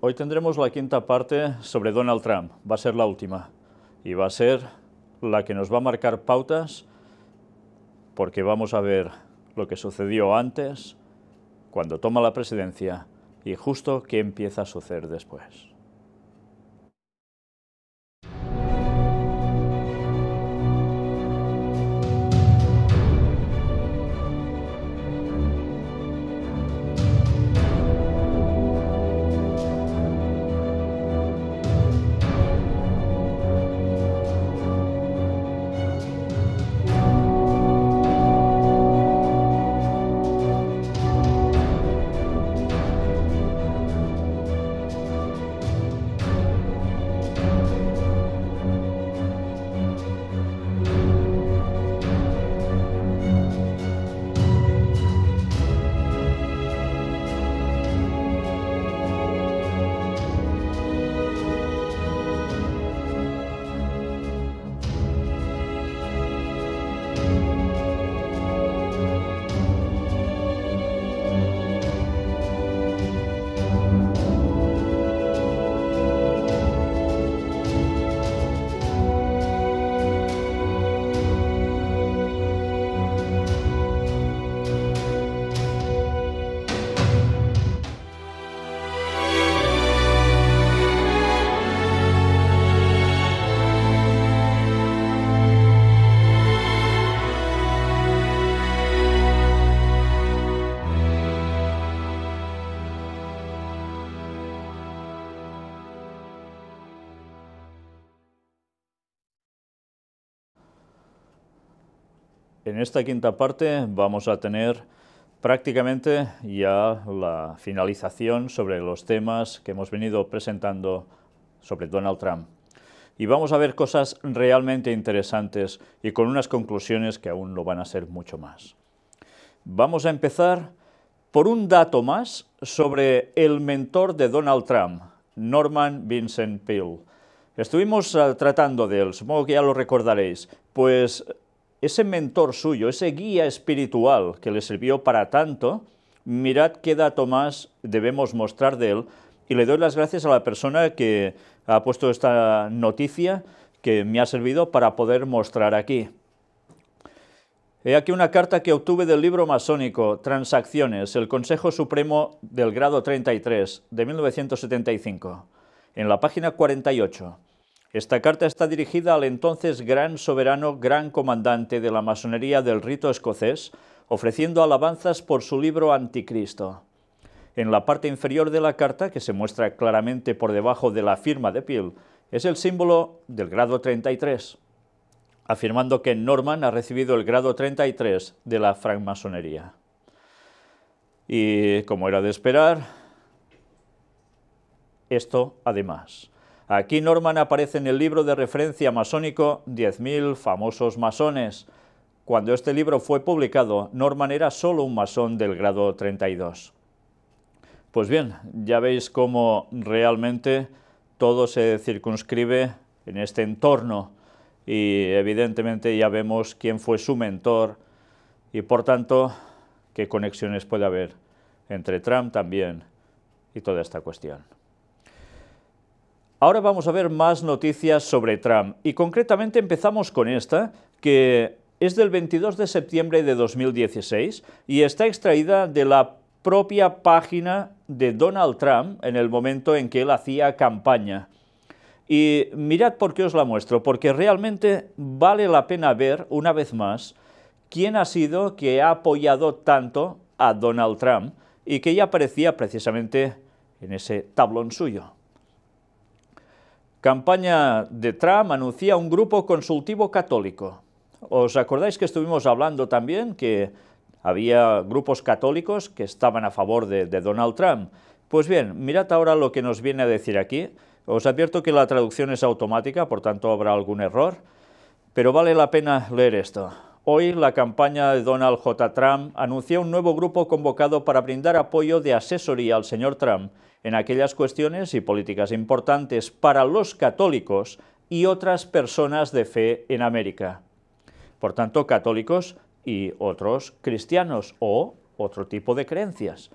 Hoy tendremos la quinta parte sobre Donald Trump, va a ser la última, y va a ser la que nos va a marcar pautas porque vamos a ver lo que sucedió antes, cuando toma la presidencia y justo qué empieza a suceder después. En esta quinta parte vamos a tener prácticamente ya la finalización sobre los temas que hemos venido presentando sobre Donald Trump. Y vamos a ver cosas realmente interesantes y con unas conclusiones que aún lo van a ser mucho más. Vamos a empezar por un dato más sobre el mentor de Donald Trump, Norman Vincent Peale. Estuvimos eh, tratando de él, supongo que ya lo recordaréis, pues ese mentor suyo, ese guía espiritual que le sirvió para tanto, mirad qué dato más debemos mostrar de él. Y le doy las gracias a la persona que ha puesto esta noticia que me ha servido para poder mostrar aquí. He aquí una carta que obtuve del libro masónico Transacciones, el Consejo Supremo del grado 33 de 1975, en la página 48. Esta carta está dirigida al entonces gran soberano, gran comandante de la masonería del rito escocés, ofreciendo alabanzas por su libro Anticristo. En la parte inferior de la carta, que se muestra claramente por debajo de la firma de Peel, es el símbolo del grado 33, afirmando que Norman ha recibido el grado 33 de la francmasonería. Y, como era de esperar, esto además. Aquí Norman aparece en el libro de referencia masónico 10.000 famosos masones. Cuando este libro fue publicado, Norman era solo un masón del grado 32. Pues bien, ya veis cómo realmente todo se circunscribe en este entorno y evidentemente ya vemos quién fue su mentor y por tanto qué conexiones puede haber entre Trump también y toda esta cuestión. Ahora vamos a ver más noticias sobre Trump y concretamente empezamos con esta que es del 22 de septiembre de 2016 y está extraída de la propia página de Donald Trump en el momento en que él hacía campaña. Y mirad por qué os la muestro, porque realmente vale la pena ver una vez más quién ha sido que ha apoyado tanto a Donald Trump y que ya aparecía precisamente en ese tablón suyo. Campaña de Trump anuncia un grupo consultivo católico. ¿Os acordáis que estuvimos hablando también que había grupos católicos que estaban a favor de, Donald Trump? Pues bien, mirad ahora lo que nos viene a decir aquí. Os advierto que la traducción es automática, por tanto habrá algún error, pero vale la pena leer esto. Hoy la campaña de Donald J. Trump anuncia un nuevo grupo convocado para brindar apoyo de asesoría al señor Trump en aquellas cuestiones y políticas importantes para los católicos y otras personas de fe en América. Por tanto, católicos y otros cristianos o otro tipo de creencias.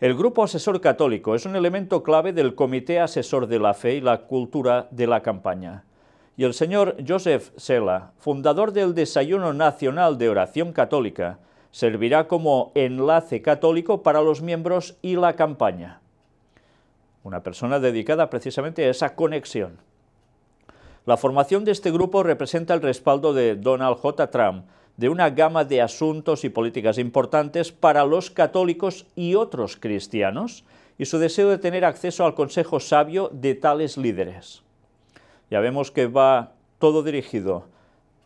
El grupo asesor católico es un elemento clave del Comité Asesor de la Fe y la Cultura de la Campaña. Y el señor Joseph Sela, fundador del Desayuno Nacional de Oración Católica, servirá como enlace católico para los miembros y la campaña una persona dedicada precisamente a esa conexión. La formación de este grupo representa el respaldo de Donald J. Trump de una gama de asuntos y políticas importantes para los católicos y otros cristianos, y su deseo de tener acceso al consejo sabio de tales líderes. Ya vemos que va todo dirigido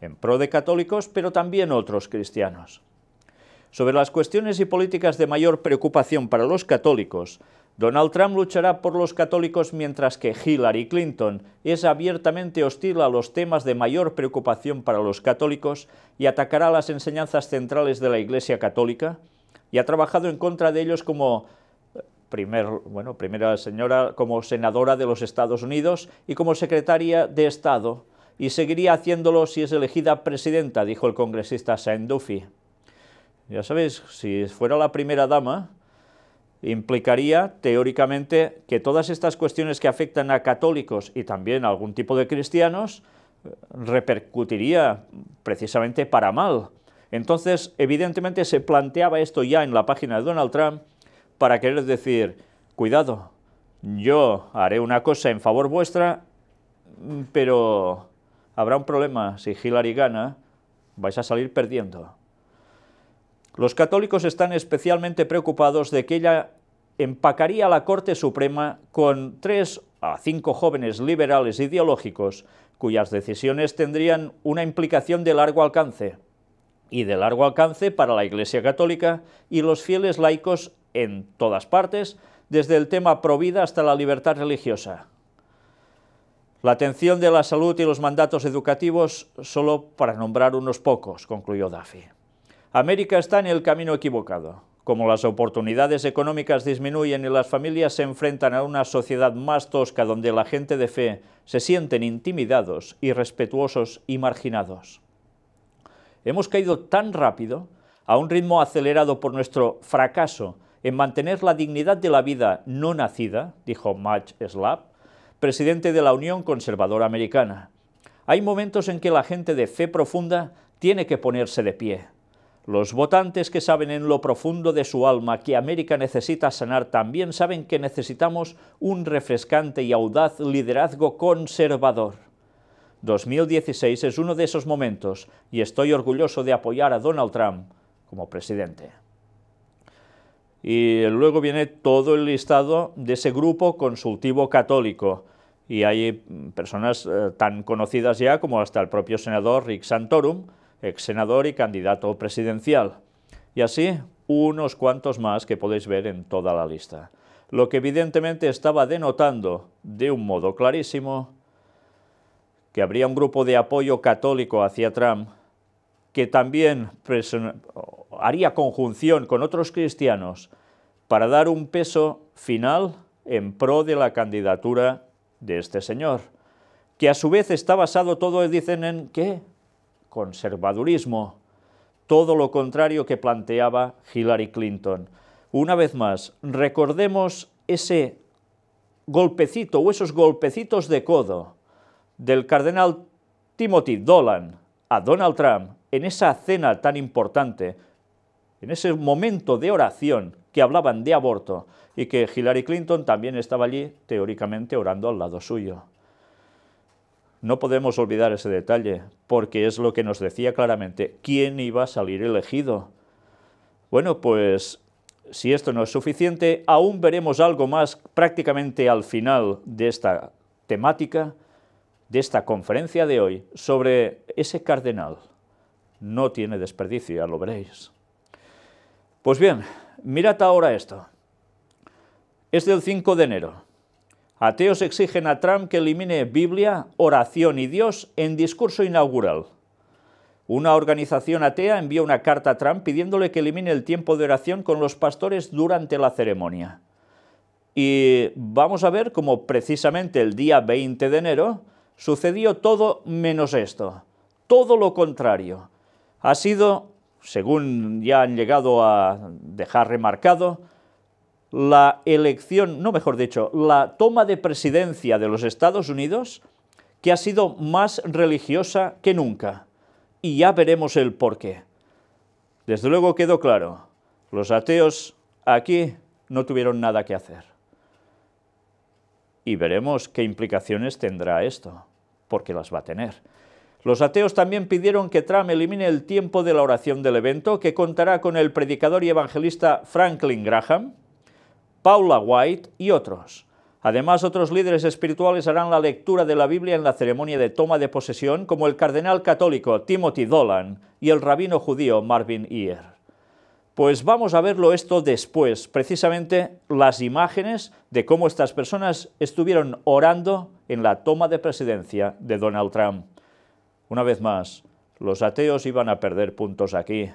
en pro de católicos, pero también otros cristianos. Sobre las cuestiones y políticas de mayor preocupación para los católicos, Donald Trump luchará por los católicos mientras que Hillary Clinton es abiertamente hostil a los temas de mayor preocupación para los católicos y atacará las enseñanzas centrales de la Iglesia Católica y ha trabajado en contra de ellos como eh, primera señora como senadora de los Estados Unidos y como secretaria de Estado y seguiría haciéndolo si es elegida presidenta, dijo el congresista Sean Duffy. Ya sabéis, si fuera la primera dama, implicaría teóricamente que todas estas cuestiones que afectan a católicos y también a algún tipo de cristianos eh, repercutiría precisamente para mal. Entonces, evidentemente se planteaba esto ya en la página de Donald Trump para querer decir, cuidado, yo haré una cosa en favor vuestra, pero habrá un problema, si Hillary gana, vais a salir perdiendo. Los católicos están especialmente preocupados de que ella empacaría la Corte Suprema con tres a cinco jóvenes liberales ideológicos cuyas decisiones tendrían una implicación de largo alcance, y de largo alcance para la Iglesia Católica y los fieles laicos en todas partes, desde el tema provida hasta la libertad religiosa. La atención de la salud y los mandatos educativos solo para nombrar unos pocos, concluyó Duffy. América está en el camino equivocado. Como las oportunidades económicas disminuyen y las familias se enfrentan a una sociedad más tosca donde la gente de fe se sienten intimidados, irrespetuosos y marginados. Hemos caído tan rápido, a un ritmo acelerado por nuestro fracaso en mantener la dignidad de la vida no nacida, dijo Matt Slapp, presidente de la Unión Conservadora Americana. Hay momentos en que la gente de fe profunda tiene que ponerse de pie, los votantes que saben en lo profundo de su alma que América necesita sanar también saben que necesitamos un refrescante y audaz liderazgo conservador. 2016 es uno de esos momentos y estoy orgulloso de apoyar a Donald Trump como presidente. Y luego viene todo el listado de ese grupo consultivo católico. Y hay personas eh, tan conocidas ya como hasta el propio senador Rick Santorum, ex senador y candidato presidencial. Y así, unos cuantos más que podéis ver en toda la lista. Lo que evidentemente estaba denotando, de un modo clarísimo, que habría un grupo de apoyo católico hacia Trump, que también haría conjunción con otros cristianos para dar un peso final en pro de la candidatura de este señor, que a su vez está basado todo, dicen, en qué? conservadurismo, todo lo contrario que planteaba Hillary Clinton. Una vez más, recordemos ese golpecito o esos golpecitos de codo del cardenal Timothy Dolan a Donald Trump en esa cena tan importante, en ese momento de oración que hablaban de aborto y que Hillary Clinton también estaba allí teóricamente orando al lado suyo. No podemos olvidar ese detalle, porque es lo que nos decía claramente quién iba a salir elegido. Bueno, pues si esto no es suficiente, aún veremos algo más prácticamente al final de esta temática, de esta conferencia de hoy, sobre ese cardenal. No tiene desperdicio, ya lo veréis. Pues bien, mirad ahora esto. Es del 5 de enero. Ateos exigen a Trump que elimine Biblia, oración y Dios en discurso inaugural. Una organización atea envía una carta a Trump pidiéndole que elimine el tiempo de oración con los pastores durante la ceremonia. Y vamos a ver cómo precisamente el día 20 de enero sucedió todo menos esto, todo lo contrario. Ha sido, según ya han llegado a dejar remarcado, la elección, no mejor dicho, la toma de presidencia de los Estados Unidos, que ha sido más religiosa que nunca. Y ya veremos el porqué. Desde luego quedó claro, los ateos aquí no tuvieron nada que hacer. Y veremos qué implicaciones tendrá esto, porque las va a tener. Los ateos también pidieron que Trump elimine el tiempo de la oración del evento, que contará con el predicador y evangelista Franklin Graham, Paula White y otros. Además, otros líderes espirituales harán la lectura de la Biblia en la ceremonia de toma de posesión, como el cardenal católico Timothy Dolan y el rabino judío Marvin Ear. Pues vamos a verlo esto después, precisamente las imágenes de cómo estas personas estuvieron orando en la toma de presidencia de Donald Trump. Una vez más, los ateos iban a perder puntos aquí.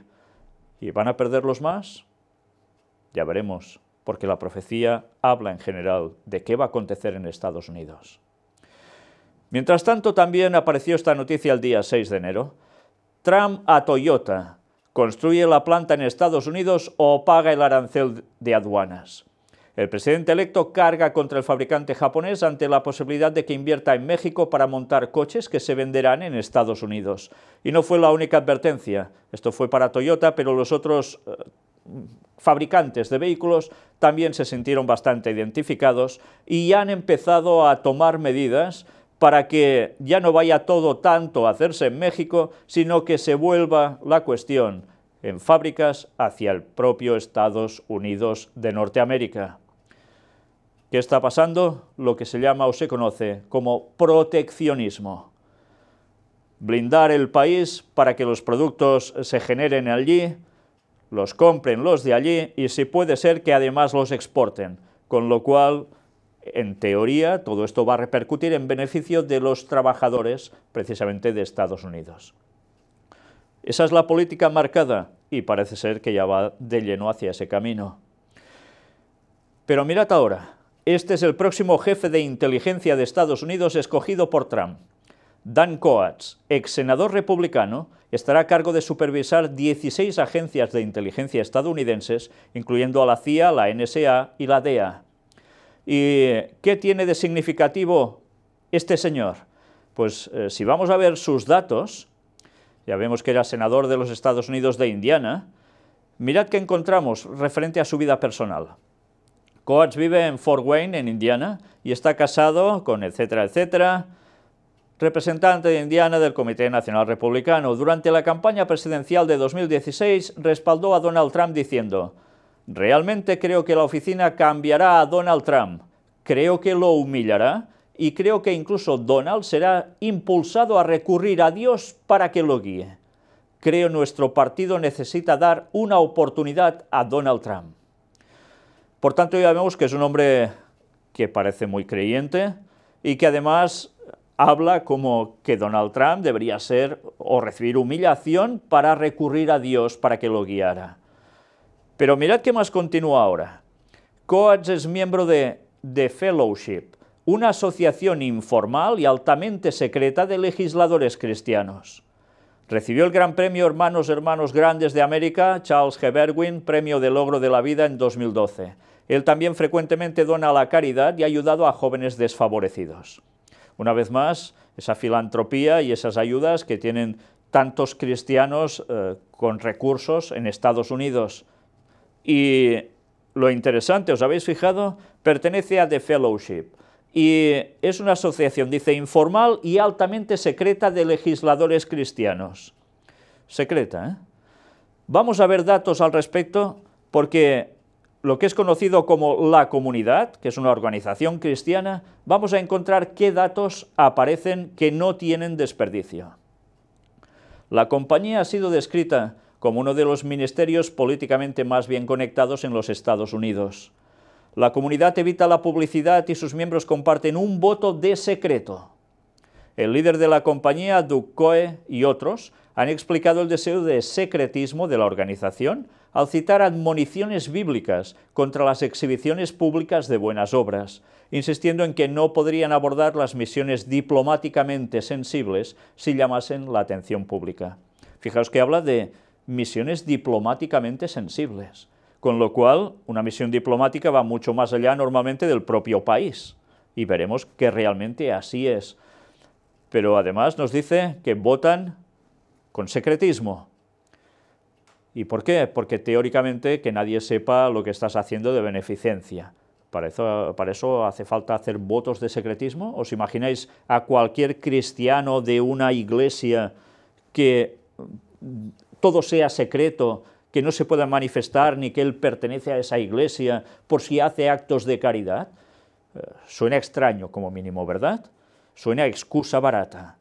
¿Y van a perderlos más? Ya veremos porque la profecía habla en general de qué va a acontecer en Estados Unidos. Mientras tanto, también apareció esta noticia el día 6 de enero. Trump a Toyota construye la planta en Estados Unidos o paga el arancel de aduanas. El presidente electo carga contra el fabricante japonés ante la posibilidad de que invierta en México para montar coches que se venderán en Estados Unidos. Y no fue la única advertencia. Esto fue para Toyota, pero los otros eh, fabricantes de vehículos también se sintieron bastante identificados y han empezado a tomar medidas para que ya no vaya todo tanto a hacerse en México, sino que se vuelva la cuestión en fábricas hacia el propio Estados Unidos de Norteamérica. ¿Qué está pasando? Lo que se llama o se conoce como proteccionismo. Blindar el país para que los productos se generen allí, los compren los de allí y si puede ser que además los exporten, con lo cual, en teoría, todo esto va a repercutir en beneficio de los trabajadores precisamente de Estados Unidos. Esa es la política marcada y parece ser que ya va de lleno hacia ese camino. Pero mirad ahora, este es el próximo jefe de inteligencia de Estados Unidos escogido por Trump. Dan Coats, ex senador republicano, estará a cargo de supervisar 16 agencias de inteligencia estadounidenses, incluyendo a la CIA, la NSA y la DEA. ¿Y qué tiene de significativo este señor? Pues eh, si vamos a ver sus datos, ya vemos que era senador de los Estados Unidos de Indiana, mirad qué encontramos referente a su vida personal. Coats vive en Fort Wayne, en Indiana, y está casado con etcétera, etcétera, representante de Indiana del Comité Nacional Republicano, durante la campaña presidencial de 2016 respaldó a Donald Trump diciendo «Realmente creo que la oficina cambiará a Donald Trump, creo que lo humillará y creo que incluso Donald será impulsado a recurrir a Dios para que lo guíe. Creo nuestro partido necesita dar una oportunidad a Donald Trump». Por tanto, ya vemos que es un hombre que parece muy creyente y que además habla como que Donald Trump debería ser o recibir humillación para recurrir a Dios para que lo guiara. Pero mirad qué más continúa ahora. Coates es miembro de The Fellowship, una asociación informal y altamente secreta de legisladores cristianos. Recibió el Gran Premio Hermanos Hermanos Grandes de América, Charles G. Berwin, Premio de Logro de la Vida en 2012. Él también frecuentemente dona a la caridad y ha ayudado a jóvenes desfavorecidos. Una vez más, esa filantropía y esas ayudas que tienen tantos cristianos eh, con recursos en Estados Unidos. Y lo interesante, ¿os habéis fijado? Pertenece a The Fellowship y es una asociación, dice, informal y altamente secreta de legisladores cristianos. Secreta, ¿eh? Vamos a ver datos al respecto porque lo que es conocido como la comunidad, que es una organización cristiana, vamos a encontrar qué datos aparecen que no tienen desperdicio. La compañía ha sido descrita como uno de los ministerios políticamente más bien conectados en los Estados Unidos. La comunidad evita la publicidad y sus miembros comparten un voto de secreto. El líder de la compañía, Duke Coe, y otros han explicado el deseo de secretismo de la organización al citar admoniciones bíblicas contra las exhibiciones públicas de buenas obras, insistiendo en que no podrían abordar las misiones diplomáticamente sensibles si llamasen la atención pública. Fijaos que habla de misiones diplomáticamente sensibles, con lo cual una misión diplomática va mucho más allá normalmente del propio país, y veremos que realmente así es. Pero además nos dice que votan con secretismo. ¿Y por qué? Porque teóricamente que nadie sepa lo que estás haciendo de beneficencia. Para eso, para eso, hace falta hacer votos de secretismo. ¿Os imagináis a cualquier cristiano de una iglesia que todo sea secreto, que no se pueda manifestar ni que él pertenece a esa iglesia por si hace actos de caridad? Eh, suena extraño como mínimo, ¿verdad? Suena excusa barata.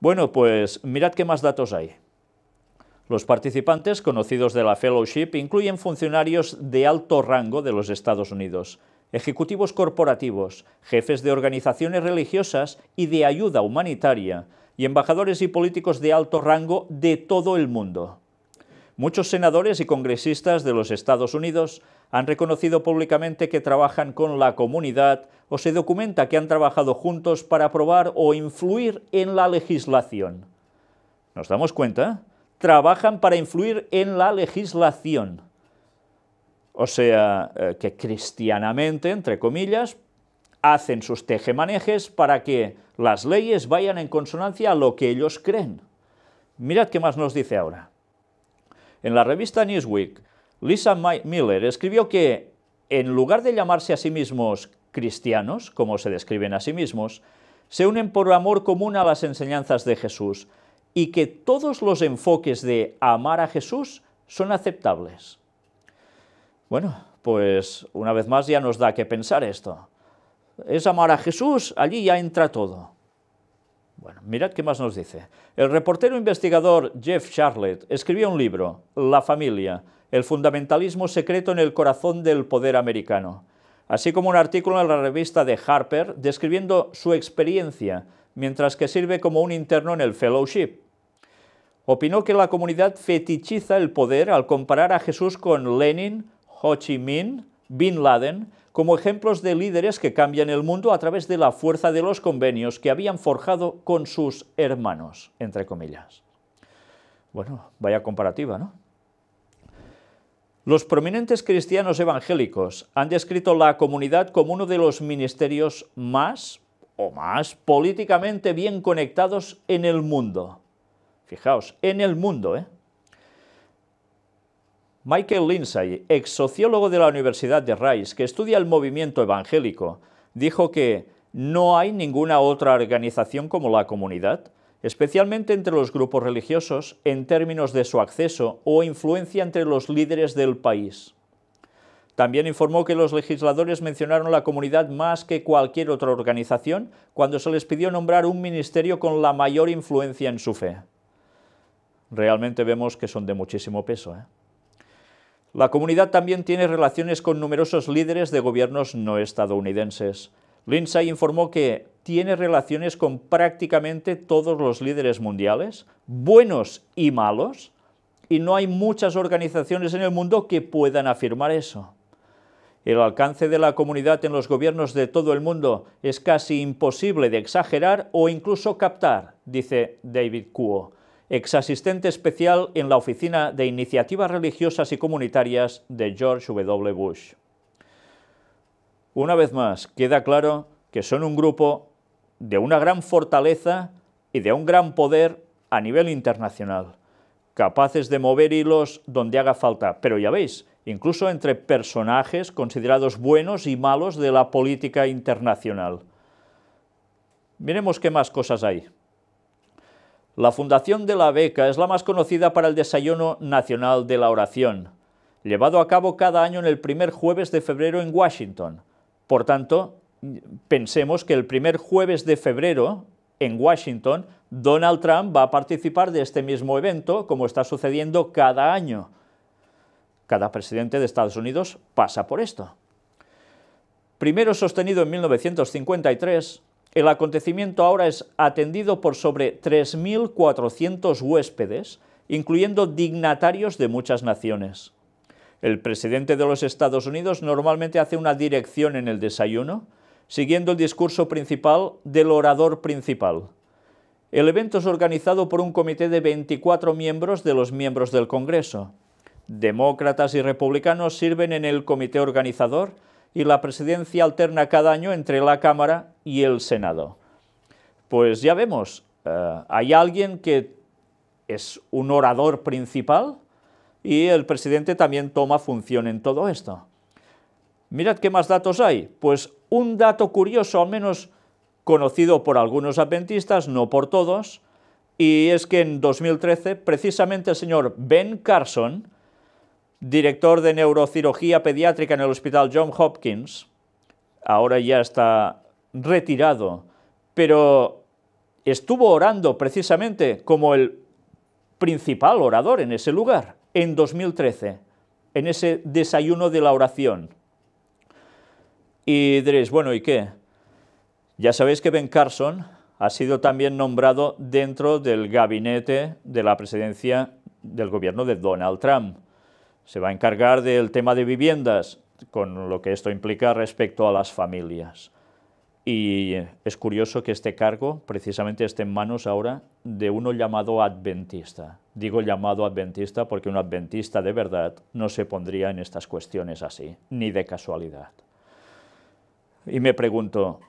Bueno, pues mirad qué más datos hay. Los participantes conocidos de la fellowship incluyen funcionarios de alto rango de los Estados Unidos, ejecutivos corporativos, jefes de organizaciones religiosas y de ayuda humanitaria, y embajadores y políticos de alto rango de todo el mundo. Muchos senadores y congresistas de los Estados Unidos han reconocido públicamente que trabajan con la comunidad o se documenta que han trabajado juntos para aprobar o influir en la legislación. ¿Nos damos cuenta? Trabajan para influir en la legislación. O sea, eh, que cristianamente, entre comillas, hacen sus tejemanejes para que las leyes vayan en consonancia a lo que ellos creen. Mirad qué más nos dice ahora. En la revista Newsweek Lisa Miller escribió que, en lugar de llamarse a sí mismos cristianos, como se describen a sí mismos, se unen por amor común a las enseñanzas de Jesús y que todos los enfoques de amar a Jesús son aceptables. Bueno, pues una vez más ya nos da que pensar esto. Es amar a Jesús, allí ya entra todo. Bueno, mirad qué más nos dice. El reportero investigador Jeff Charlotte escribió un libro, La familia, el fundamentalismo secreto en el corazón del poder americano, así como un artículo en la revista de Harper describiendo su experiencia, mientras que sirve como un interno en el fellowship. Opinó que la comunidad fetichiza el poder al comparar a Jesús con Lenin, Ho Chi Minh, Bin Laden, como ejemplos de líderes que cambian el mundo a través de la fuerza de los convenios que habían forjado con sus hermanos, entre comillas. Bueno, vaya comparativa, ¿no? Los prominentes cristianos evangélicos han descrito la comunidad como uno de los ministerios más o más políticamente bien conectados en el mundo. Fijaos, en el mundo, ¿eh? Michael Lindsay, ex sociólogo de la Universidad de Rice, que estudia el movimiento evangélico, dijo que no hay ninguna otra organización como la comunidad especialmente entre los grupos religiosos en términos de su acceso o influencia entre los líderes del país. También informó que los legisladores mencionaron la comunidad más que cualquier otra organización cuando se les pidió nombrar un ministerio con la mayor influencia en su fe. Realmente vemos que son de muchísimo peso. ¿eh? La comunidad también tiene relaciones con numerosos líderes de gobiernos no estadounidenses. Lindsay informó que tiene relaciones con prácticamente todos los líderes mundiales, buenos y malos, y no hay muchas organizaciones en el mundo que puedan afirmar eso. El alcance de la comunidad en los gobiernos de todo el mundo es casi imposible de exagerar o incluso captar, dice David Kuo, ex asistente especial en la Oficina de Iniciativas Religiosas y Comunitarias de George W. Bush. Una vez más, queda claro que son un grupo de una gran fortaleza y de un gran poder a nivel internacional, capaces de mover hilos donde haga falta. Pero ya veis, incluso entre personajes considerados buenos y malos de la política internacional. Miremos qué más cosas hay. La fundación de la beca es la más conocida para el desayuno nacional de la oración, llevado a cabo cada año en el primer jueves de febrero en Washington. Por tanto, pensemos que el primer jueves de febrero, en Washington, Donald Trump va a participar de este mismo evento, como está sucediendo cada año. Cada presidente de Estados Unidos pasa por esto. Primero sostenido en 1953, el acontecimiento ahora es atendido por sobre 3.400 huéspedes, incluyendo dignatarios de muchas naciones. El presidente de los Estados Unidos normalmente hace una dirección en el desayuno, siguiendo el discurso principal del orador principal. El evento es organizado por un comité de 24 miembros de los miembros del Congreso. Demócratas y republicanos sirven en el comité organizador y la presidencia alterna cada año entre la Cámara y el Senado. Pues ya vemos, eh, hay alguien que es un orador principal, y el presidente también toma función en todo esto. Mirad qué más datos hay. Pues un dato curioso, al menos conocido por algunos adventistas, no por todos, y es que en 2013 precisamente el señor Ben Carson, director de neurocirugía pediátrica en el Hospital John Hopkins, ahora ya está retirado, pero estuvo orando precisamente como el principal orador en ese lugar en 2013, en ese desayuno de la oración. Y diréis, bueno, ¿y qué? Ya sabéis que Ben Carson ha sido también nombrado dentro del gabinete de la presidencia del gobierno de Donald Trump. Se va a encargar del tema de viviendas, con lo que esto implica respecto a las familias. Y es curioso que este cargo precisamente esté en manos ahora de uno llamado adventista. Digo llamado adventista porque un adventista de verdad no se pondría en estas cuestiones así, ni de casualidad. Y me pregunto,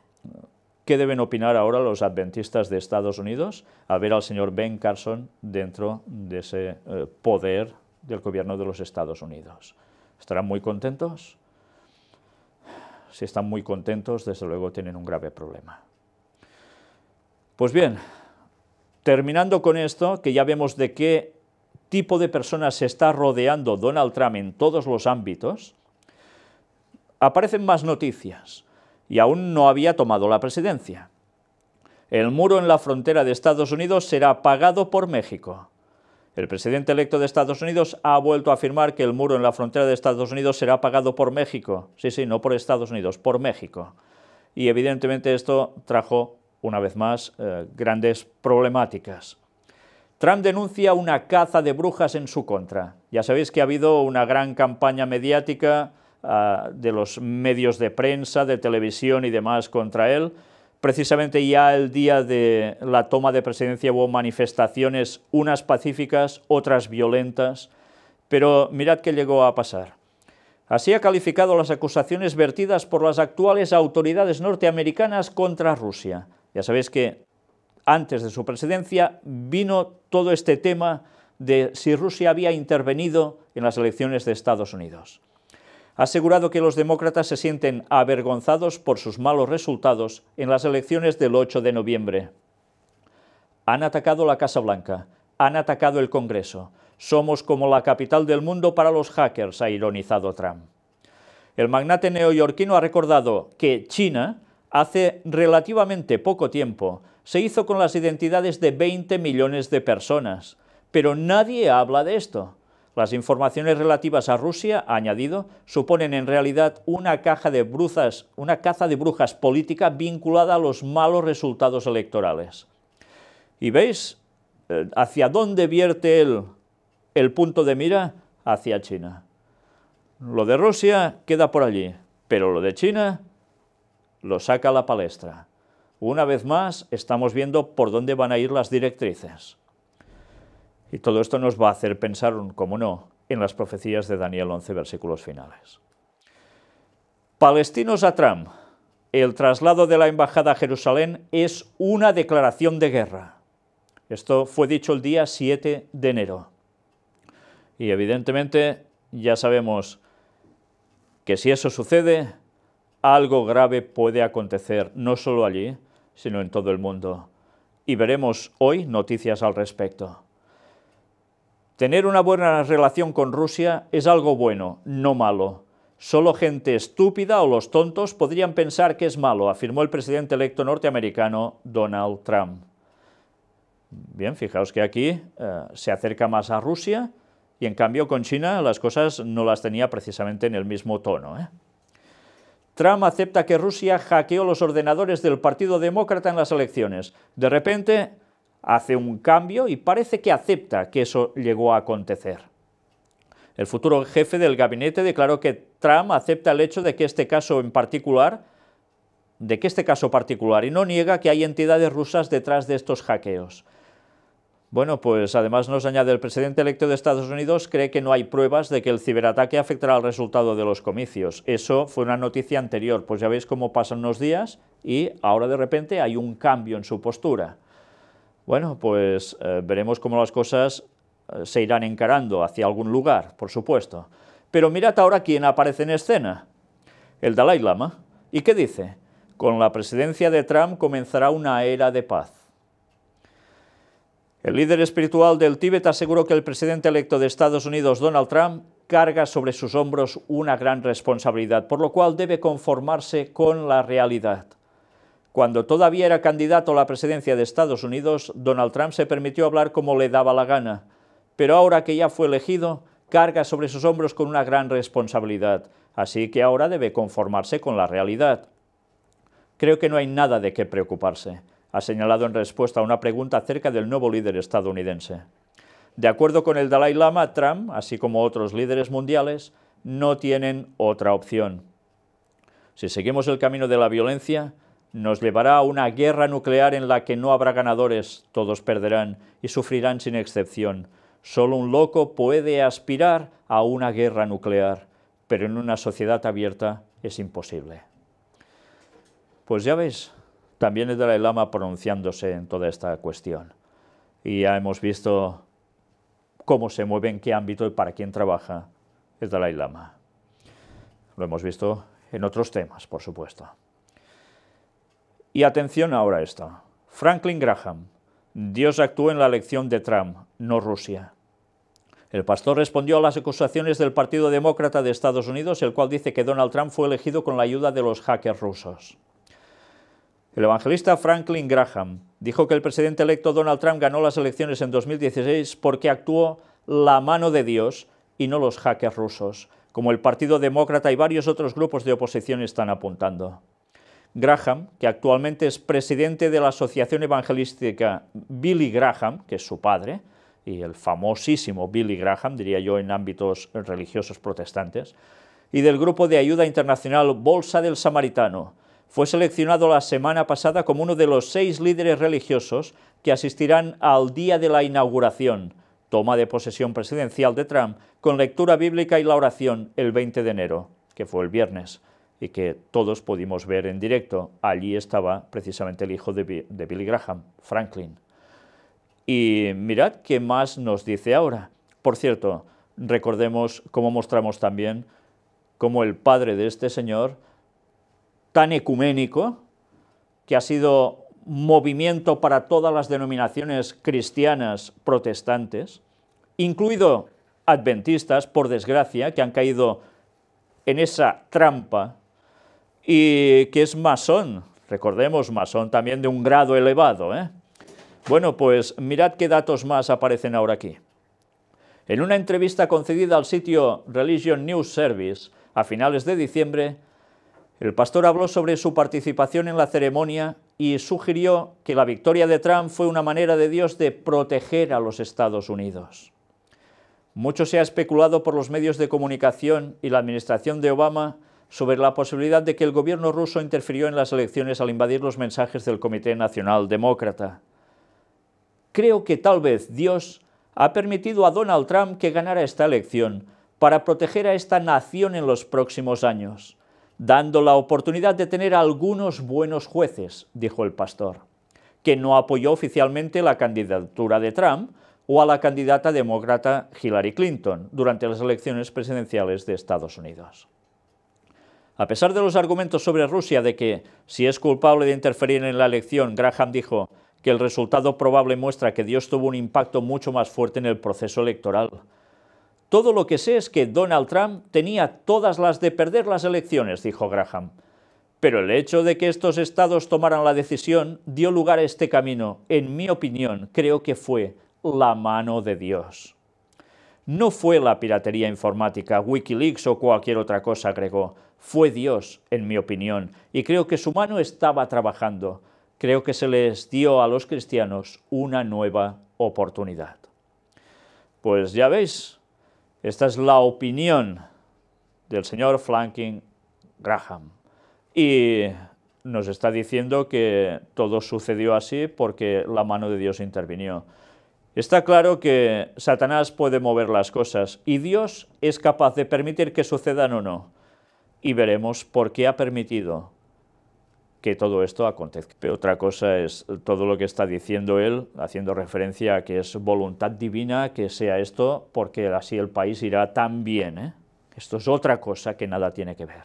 ¿qué deben opinar ahora los adventistas de Estados Unidos a ver al señor Ben Carson dentro de ese eh, poder del gobierno de los Estados Unidos? ¿Estarán muy contentos? Si están muy contentos, desde luego tienen un grave problema. Pues bien, Terminando con esto, que ya vemos de qué tipo de personas se está rodeando Donald Trump en todos los ámbitos, aparecen más noticias y aún no había tomado la presidencia. El muro en la frontera de Estados Unidos será pagado por México. El presidente electo de Estados Unidos ha vuelto a afirmar que el muro en la frontera de Estados Unidos será pagado por México. Sí, sí, no por Estados Unidos, por México. Y evidentemente esto trajo una vez más, eh, grandes problemáticas. Trump denuncia una caza de brujas en su contra. Ya sabéis que ha habido una gran campaña mediática ah, de los medios de prensa, de televisión y demás contra él. Precisamente ya el día de la toma de presidencia hubo manifestaciones, unas pacíficas, otras violentas, pero mirad qué llegó a pasar. Así ha calificado las acusaciones vertidas por las actuales autoridades norteamericanas contra Rusia. Ya sabéis que antes de su presidencia vino todo este tema de si Rusia había intervenido en las elecciones de Estados Unidos. Ha asegurado que los demócratas se sienten avergonzados por sus malos resultados en las elecciones del 8 de noviembre. Han atacado la Casa Blanca, han atacado el Congreso. Somos como la capital del mundo para los hackers, ha ironizado Trump. El magnate neoyorquino ha recordado que China hace relativamente poco tiempo se hizo con las identidades de 20 millones de personas, pero nadie habla de esto. Las informaciones relativas a Rusia, añadido, suponen en realidad una, caja de brujas, una caza de brujas política vinculada a los malos resultados electorales. ¿Y veis eh, hacia dónde vierte él el punto de mira? Hacia China. Lo de Rusia queda por allí, pero lo de China lo saca a la palestra. Una vez más, estamos viendo por dónde van a ir las directrices. Y todo esto nos va a hacer pensar, como no, en las profecías de Daniel 11, versículos finales. Palestinos a Trump. El traslado de la embajada a Jerusalén es una declaración de guerra. Esto fue dicho el día 7 de enero. Y evidentemente ya sabemos que si eso sucede, algo grave puede acontecer, no solo allí, sino en todo el mundo. Y veremos hoy noticias al respecto. Tener una buena relación con Rusia es algo bueno, no malo. Solo gente estúpida o los tontos podrían pensar que es malo, afirmó el presidente electo norteamericano Donald Trump. Bien, fijaos que aquí eh, se acerca más a Rusia y en cambio con China las cosas no las tenía precisamente en el mismo tono. ¿eh? Trump acepta que Rusia hackeó los ordenadores del Partido Demócrata en las elecciones. De repente hace un cambio y parece que acepta que eso llegó a acontecer. El futuro jefe del gabinete declaró que Trump acepta el hecho de que este caso en particular, de que este caso particular, y no niega que hay entidades rusas detrás de estos hackeos. Bueno, pues además nos añade el presidente electo de Estados Unidos cree que no hay pruebas de que el ciberataque afectará al resultado de los comicios. Eso fue una noticia anterior, pues ya veis cómo pasan los días y ahora de repente hay un cambio en su postura. Bueno, pues eh, veremos cómo las cosas eh, se irán encarando hacia algún lugar, por supuesto. Pero mirad ahora quién aparece en escena, el Dalai Lama. ¿Y qué dice? Con la presidencia de Trump comenzará una era de paz. El líder espiritual del Tíbet aseguró que el presidente electo de Estados Unidos, Donald Trump, carga sobre sus hombros una gran responsabilidad, por lo cual debe conformarse con la realidad. Cuando todavía era candidato a la presidencia de Estados Unidos, Donald Trump se permitió hablar como le daba la gana, pero ahora que ya fue elegido, carga sobre sus hombros con una gran responsabilidad, así que ahora debe conformarse con la realidad. Creo que no hay nada de qué preocuparse ha señalado en respuesta a una pregunta acerca del nuevo líder estadounidense. De acuerdo con el Dalai Lama, Trump, así como otros líderes mundiales, no tienen otra opción. Si seguimos el camino de la violencia, nos llevará a una guerra nuclear en la que no habrá ganadores, todos perderán y sufrirán sin excepción. Solo un loco puede aspirar a una guerra nuclear, pero en una sociedad abierta es imposible. Pues ya ves, también el Dalai Lama pronunciándose en toda esta cuestión. Y ya hemos visto cómo se mueve, en qué ámbito y para quién trabaja el Dalai Lama. Lo hemos visto en otros temas, por supuesto. Y atención ahora a esto. Franklin Graham, Dios actúa en la elección de Trump, no Rusia. El pastor respondió a las acusaciones del Partido Demócrata de Estados Unidos, el cual dice que Donald Trump fue elegido con la ayuda de los hackers rusos. El evangelista Franklin Graham dijo que el presidente electo Donald Trump ganó las elecciones en 2016 porque actuó la mano de Dios y no los hackers rusos, como el Partido Demócrata y varios otros grupos de oposición están apuntando. Graham, que actualmente es presidente de la Asociación Evangelística Billy Graham, que es su padre, y el famosísimo Billy Graham, diría yo, en ámbitos religiosos protestantes, y del grupo de ayuda internacional Bolsa del Samaritano, fue seleccionado la semana pasada como uno de los seis líderes religiosos que asistirán al día de la inauguración, toma de posesión presidencial de Trump, con lectura bíblica y la oración el 20 de enero, que fue el viernes, y que todos pudimos ver en directo. Allí estaba precisamente el hijo de, Billy Graham, Franklin. Y mirad qué más nos dice ahora. Por cierto, recordemos cómo mostramos también cómo el padre de este señor tan ecuménico, que ha sido movimiento para todas las denominaciones cristianas protestantes, incluido adventistas, por desgracia, que han caído en esa trampa y que es masón, recordemos, masón también de un grado elevado. ¿eh? Bueno, pues mirad qué datos más aparecen ahora aquí. En una entrevista concedida al sitio Religion News Service a finales de diciembre, el pastor habló sobre su participación en la ceremonia y sugirió que la victoria de Trump fue una manera de Dios de proteger a los Estados Unidos. Mucho se ha especulado por los medios de comunicación y la administración de Obama sobre la posibilidad de que el gobierno ruso interfirió en las elecciones al invadir los mensajes del Comité Nacional Demócrata. Creo que tal vez Dios ha permitido a Donald Trump que ganara esta elección para proteger a esta nación en los próximos años dando la oportunidad de tener algunos buenos jueces, dijo el pastor, que no apoyó oficialmente la candidatura de Trump o a la candidata demócrata Hillary Clinton durante las elecciones presidenciales de Estados Unidos. A pesar de los argumentos sobre Rusia de que, si es culpable de interferir en la elección, Graham dijo que el resultado probable muestra que Dios tuvo un impacto mucho más fuerte en el proceso electoral todo lo que sé es que Donald Trump tenía todas las de perder las elecciones, dijo Graham. Pero el hecho de que estos estados tomaran la decisión dio lugar a este camino. En mi opinión, creo que fue la mano de Dios. No fue la piratería informática, Wikileaks o cualquier otra cosa, agregó. Fue Dios, en mi opinión, y creo que su mano estaba trabajando. Creo que se les dio a los cristianos una nueva oportunidad. Pues ya veis, esta es la opinión del señor Flanking Graham. Y nos está diciendo que todo sucedió así porque la mano de Dios intervinió. Está claro que Satanás puede mover las cosas y Dios es capaz de permitir que sucedan o no. Y veremos por qué ha permitido que todo esto acontezca. otra cosa es todo lo que está diciendo él, haciendo referencia a que es voluntad divina que sea esto, porque así el país irá tan bien. ¿eh? Esto es otra cosa que nada tiene que ver.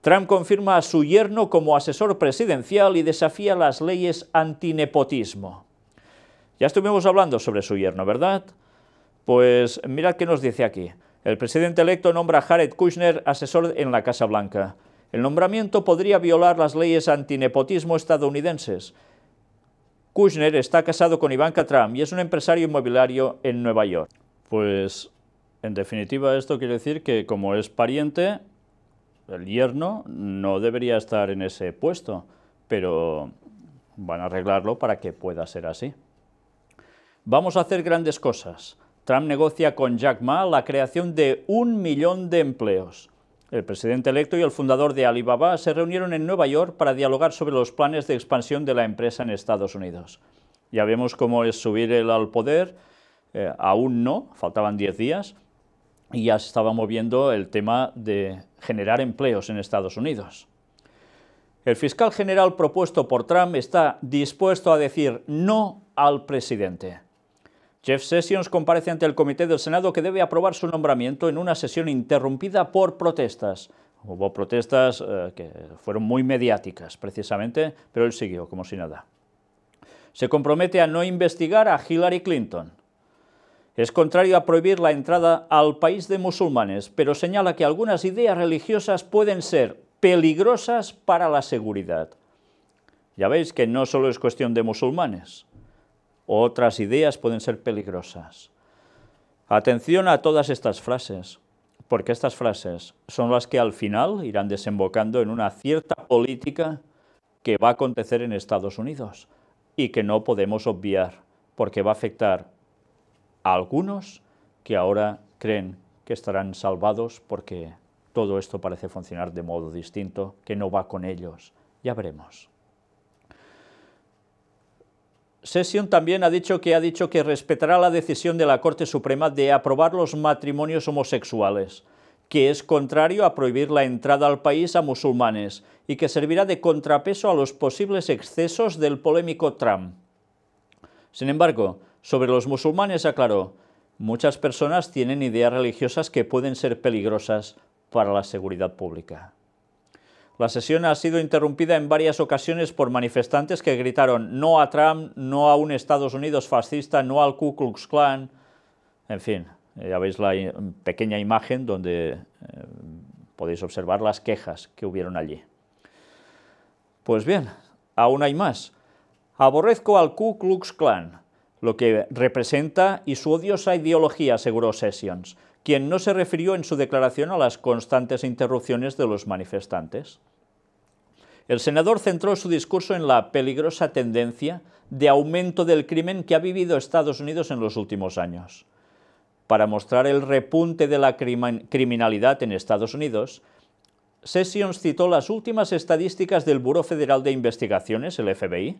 Trump confirma a su yerno como asesor presidencial y desafía las leyes antinepotismo. Ya estuvimos hablando sobre su yerno, ¿verdad? Pues mirad qué nos dice aquí. El presidente electo nombra a Jared Kushner asesor en la Casa Blanca. El nombramiento podría violar las leyes antinepotismo estadounidenses. Kushner está casado con Ivanka Trump y es un empresario inmobiliario en Nueva York. Pues, en definitiva, esto quiere decir que como es pariente, el yerno no debería estar en ese puesto, pero van a arreglarlo para que pueda ser así. Vamos a hacer grandes cosas. Trump negocia con Jack Ma la creación de un millón de empleos. El presidente electo y el fundador de Alibaba se reunieron en Nueva York para dialogar sobre los planes de expansión de la empresa en Estados Unidos. Ya vemos cómo es subir al poder, eh, aún no, faltaban 10 días, y ya se estaba moviendo el tema de generar empleos en Estados Unidos. El fiscal general propuesto por Trump está dispuesto a decir no al presidente. Jeff Sessions comparece ante el Comité del Senado que debe aprobar su nombramiento en una sesión interrumpida por protestas. Hubo protestas eh, que fueron muy mediáticas, precisamente, pero él siguió como si nada. Se compromete a no investigar a Hillary Clinton. Es contrario a prohibir la entrada al país de musulmanes, pero señala que algunas ideas religiosas pueden ser peligrosas para la seguridad. Ya veis que no solo es cuestión de musulmanes otras ideas pueden ser peligrosas. Atención a todas estas frases, porque estas frases son las que al final irán desembocando en una cierta política que va a acontecer en Estados Unidos y que no podemos obviar, porque va a afectar a algunos que ahora creen que estarán salvados porque todo esto parece funcionar de modo distinto, que no va con ellos. Ya veremos. Session también ha dicho que ha dicho que respetará la decisión de la Corte Suprema de aprobar los matrimonios homosexuales, que es contrario a prohibir la entrada al país a musulmanes y que servirá de contrapeso a los posibles excesos del polémico Trump. Sin embargo, sobre los musulmanes aclaró, muchas personas tienen ideas religiosas que pueden ser peligrosas para la seguridad pública. La sesión ha sido interrumpida en varias ocasiones por manifestantes que gritaron no a Trump, no a un Estados Unidos fascista, no al Ku Klux Klan. En fin, eh, ya veis la pequeña imagen donde eh, podéis observar las quejas que hubieron allí. Pues bien, aún hay más. Aborrezco al Ku Klux Klan, lo que representa y su odiosa ideología, aseguró Sessions quien no se refirió en su declaración a las constantes interrupciones de los manifestantes. El senador centró su discurso en la peligrosa tendencia de aumento del crimen que ha vivido Estados Unidos en los últimos años. Para mostrar el repunte de la criminalidad en Estados Unidos, Sessions citó las últimas estadísticas del Buró Federal de Investigaciones, el FBI,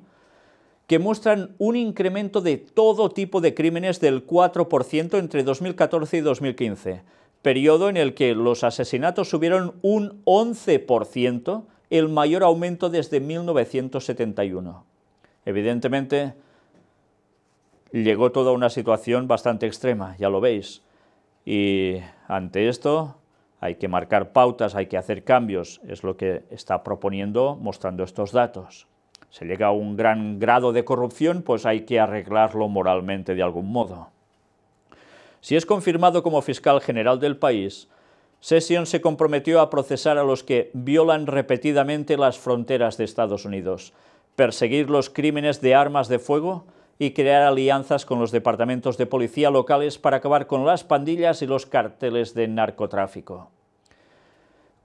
que muestran un incremento de todo tipo de crímenes del 4% entre 2014 y 2015, periodo en el que los asesinatos subieron un 11%, el mayor aumento desde 1971. Evidentemente, llegó toda una situación bastante extrema, ya lo veis. Y ante esto hay que marcar pautas, hay que hacer cambios, es lo que está proponiendo mostrando estos datos se llega a un gran grado de corrupción, pues hay que arreglarlo moralmente de algún modo. Si es confirmado como fiscal general del país, Session se comprometió a procesar a los que violan repetidamente las fronteras de Estados Unidos, perseguir los crímenes de armas de fuego y crear alianzas con los departamentos de policía locales para acabar con las pandillas y los carteles de narcotráfico.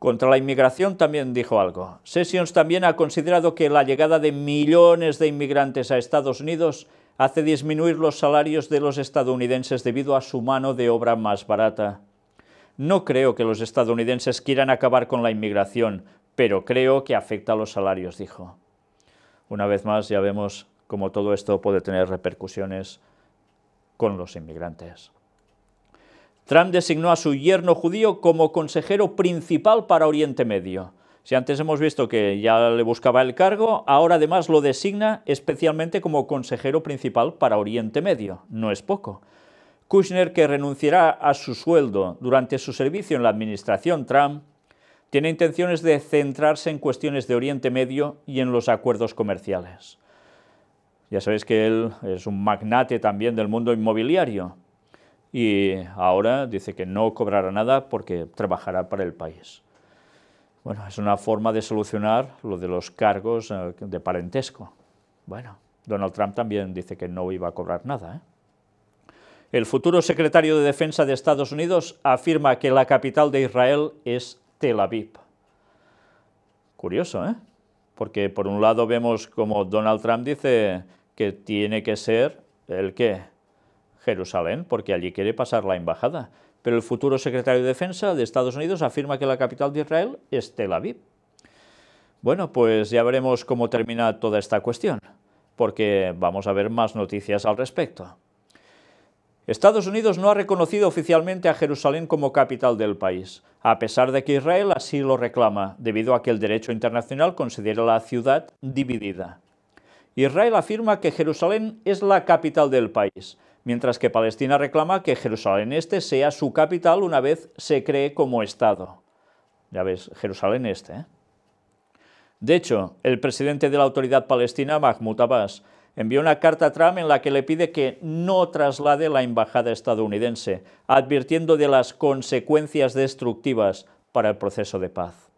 Contra la inmigración también dijo algo. Sessions también ha considerado que la llegada de millones de inmigrantes a Estados Unidos hace disminuir los salarios de los estadounidenses debido a su mano de obra más barata. No creo que los estadounidenses quieran acabar con la inmigración, pero creo que afecta a los salarios, dijo. Una vez más ya vemos cómo todo esto puede tener repercusiones con los inmigrantes. Trump designó a su yerno judío como consejero principal para Oriente Medio. Si antes hemos visto que ya le buscaba el cargo, ahora además lo designa especialmente como consejero principal para Oriente Medio. No es poco. Kushner, que renunciará a su sueldo durante su servicio en la administración Trump, tiene intenciones de centrarse en cuestiones de Oriente Medio y en los acuerdos comerciales. Ya sabéis que él es un magnate también del mundo inmobiliario y ahora dice que no cobrará nada porque trabajará para el país. Bueno, es una forma de solucionar lo de los cargos eh, de parentesco. Bueno, Donald Trump también dice que no iba a cobrar nada. ¿eh? El futuro secretario de Defensa de Estados Unidos afirma que la capital de Israel es Tel Aviv. Curioso, ¿eh? Porque por un lado vemos como Donald Trump dice que tiene que ser el qué, Jerusalén, porque allí quiere pasar la embajada. Pero el futuro secretario de Defensa de Estados Unidos afirma que la capital de Israel es Tel Aviv. Bueno, pues ya veremos cómo termina toda esta cuestión, porque vamos a ver más noticias al respecto. Estados Unidos no ha reconocido oficialmente a Jerusalén como capital del país, a pesar de que Israel así lo reclama, debido a que el derecho internacional considera la ciudad dividida. Israel afirma que Jerusalén es la capital del país, mientras que Palestina reclama que Jerusalén Este sea su capital una vez se cree como Estado. Ya ves, Jerusalén Este. ¿eh? De hecho, el presidente de la autoridad palestina, Mahmoud Abbas, envió una carta a Trump en la que le pide que no traslade la embajada estadounidense, advirtiendo de las consecuencias destructivas para el proceso de paz.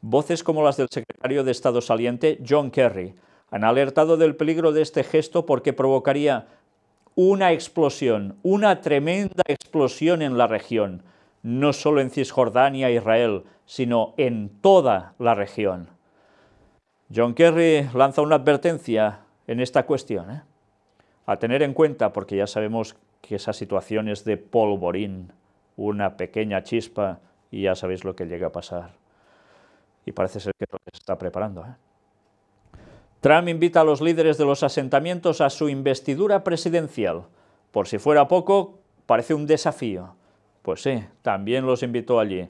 Voces como las del secretario de Estado saliente, John Kerry, han alertado del peligro de este gesto porque provocaría una explosión, una tremenda explosión en la región, no solo en Cisjordania e Israel, sino en toda la región. John Kerry lanza una advertencia en esta cuestión, ¿eh? a tener en cuenta, porque ya sabemos que esa situación es de polvorín, una pequeña chispa, y ya sabéis lo que llega a pasar. Y parece ser que lo se está preparando. ¿eh? Trump invita a los líderes de los asentamientos a su investidura presidencial. Por si fuera poco, parece un desafío. Pues sí, también los invitó allí,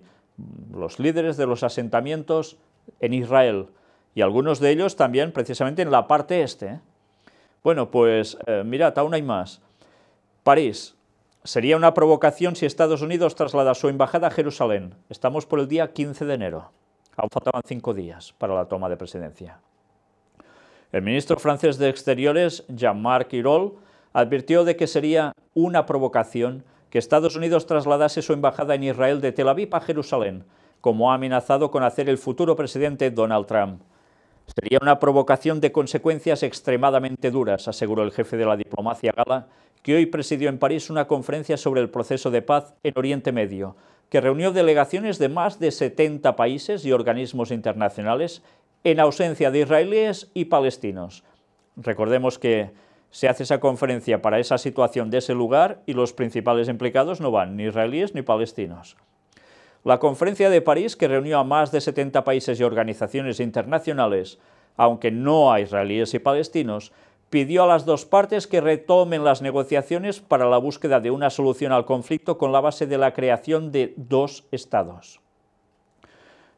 los líderes de los asentamientos en Israel, y algunos de ellos también precisamente en la parte este. Bueno, pues eh, mirad, aún hay más. París. Sería una provocación si Estados Unidos traslada su embajada a Jerusalén. Estamos por el día 15 de enero. Aún faltaban cinco días para la toma de presidencia. El ministro francés de Exteriores, Jean-Marc Irol advirtió de que sería una provocación que Estados Unidos trasladase su embajada en Israel de Tel Aviv a Jerusalén, como ha amenazado con hacer el futuro presidente Donald Trump. Sería una provocación de consecuencias extremadamente duras, aseguró el jefe de la diplomacia gala, que hoy presidió en París una conferencia sobre el proceso de paz en Oriente Medio, que reunió delegaciones de más de 70 países y organismos internacionales, en ausencia de israelíes y palestinos. Recordemos que se hace esa conferencia para esa situación de ese lugar y los principales implicados no van, ni israelíes ni palestinos. La conferencia de París, que reunió a más de 70 países y organizaciones internacionales, aunque no a israelíes y palestinos, pidió a las dos partes que retomen las negociaciones para la búsqueda de una solución al conflicto con la base de la creación de dos estados.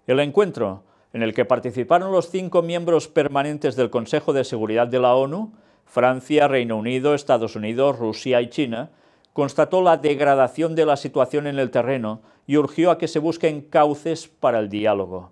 El encuentro en el que participaron los cinco miembros permanentes del Consejo de Seguridad de la ONU, Francia, Reino Unido, Estados Unidos, Rusia y China, constató la degradación de la situación en el terreno y urgió a que se busquen cauces para el diálogo.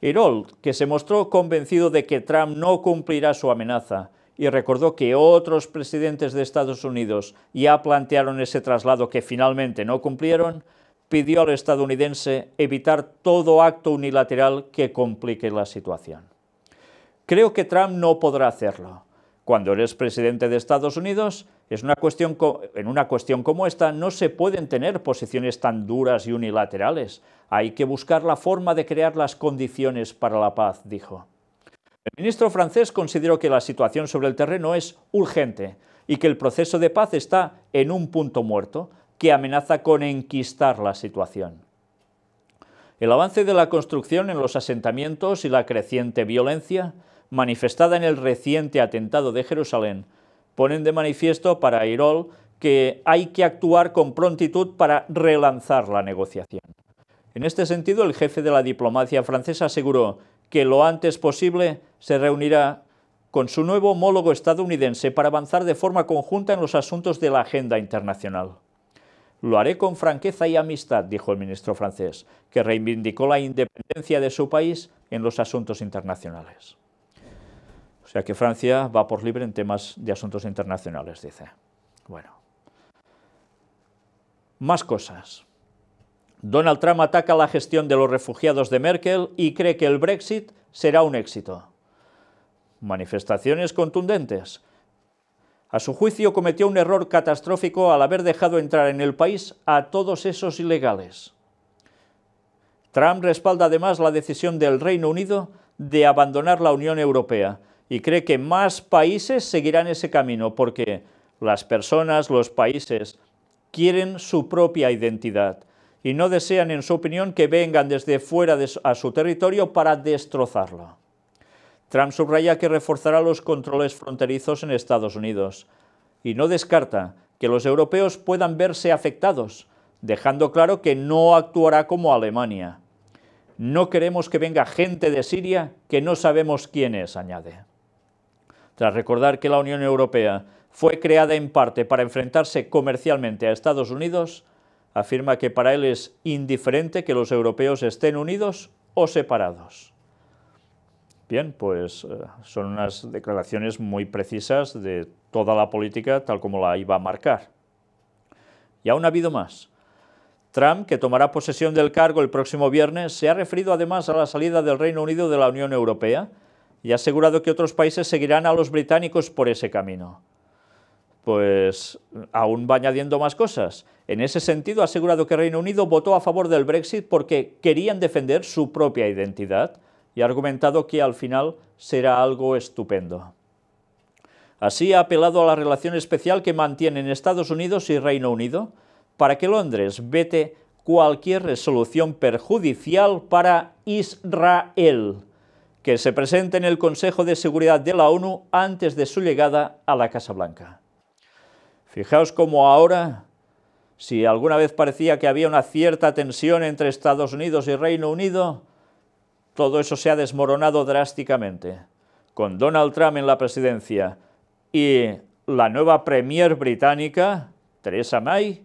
Herold, que se mostró convencido de que Trump no cumplirá su amenaza, y recordó que otros presidentes de Estados Unidos ya plantearon ese traslado que finalmente no cumplieron, pidió al estadounidense evitar todo acto unilateral que complique la situación. Creo que Trump no podrá hacerlo. Cuando eres presidente de Estados Unidos, es una cuestión en una cuestión como esta no se pueden tener posiciones tan duras y unilaterales. Hay que buscar la forma de crear las condiciones para la paz, dijo. El ministro francés consideró que la situación sobre el terreno es urgente y que el proceso de paz está en un punto muerto, que amenaza con enquistar la situación. El avance de la construcción en los asentamientos y la creciente violencia, manifestada en el reciente atentado de Jerusalén, ponen de manifiesto para Airol que hay que actuar con prontitud para relanzar la negociación. En este sentido, el jefe de la diplomacia francesa aseguró que lo antes posible se reunirá con su nuevo homólogo estadounidense para avanzar de forma conjunta en los asuntos de la agenda internacional. Lo haré con franqueza y amistad, dijo el ministro francés, que reivindicó la independencia de su país en los asuntos internacionales. O sea que Francia va por libre en temas de asuntos internacionales, dice. Bueno. Más cosas. Donald Trump ataca la gestión de los refugiados de Merkel y cree que el Brexit será un éxito. Manifestaciones contundentes. A su juicio cometió un error catastrófico al haber dejado entrar en el país a todos esos ilegales. Trump respalda además la decisión del Reino Unido de abandonar la Unión Europea y cree que más países seguirán ese camino porque las personas, los países, quieren su propia identidad y no desean, en su opinión, que vengan desde fuera a su territorio para destrozarla. Trump subraya que reforzará los controles fronterizos en Estados Unidos y no descarta que los europeos puedan verse afectados, dejando claro que no actuará como Alemania. No queremos que venga gente de Siria que no sabemos quién es, añade. Tras recordar que la Unión Europea fue creada en parte para enfrentarse comercialmente a Estados Unidos, afirma que para él es indiferente que los europeos estén unidos o separados. Bien, pues eh, son unas declaraciones muy precisas de toda la política tal como la iba a marcar. Y aún ha habido más. Trump, que tomará posesión del cargo el próximo viernes, se ha referido además a la salida del Reino Unido de la Unión Europea y ha asegurado que otros países seguirán a los británicos por ese camino. Pues aún va añadiendo más cosas. En ese sentido, ha asegurado que el Reino Unido votó a favor del Brexit porque querían defender su propia identidad y ha argumentado que al final será algo estupendo. Así ha apelado a la relación especial que mantienen Estados Unidos y Reino Unido para que Londres vete cualquier resolución perjudicial para Israel que se presente en el Consejo de Seguridad de la ONU antes de su llegada a la Casa Blanca. Fijaos cómo ahora, si alguna vez parecía que había una cierta tensión entre Estados Unidos y Reino Unido, todo eso se ha desmoronado drásticamente. Con Donald Trump en la presidencia y la nueva premier británica, Theresa May,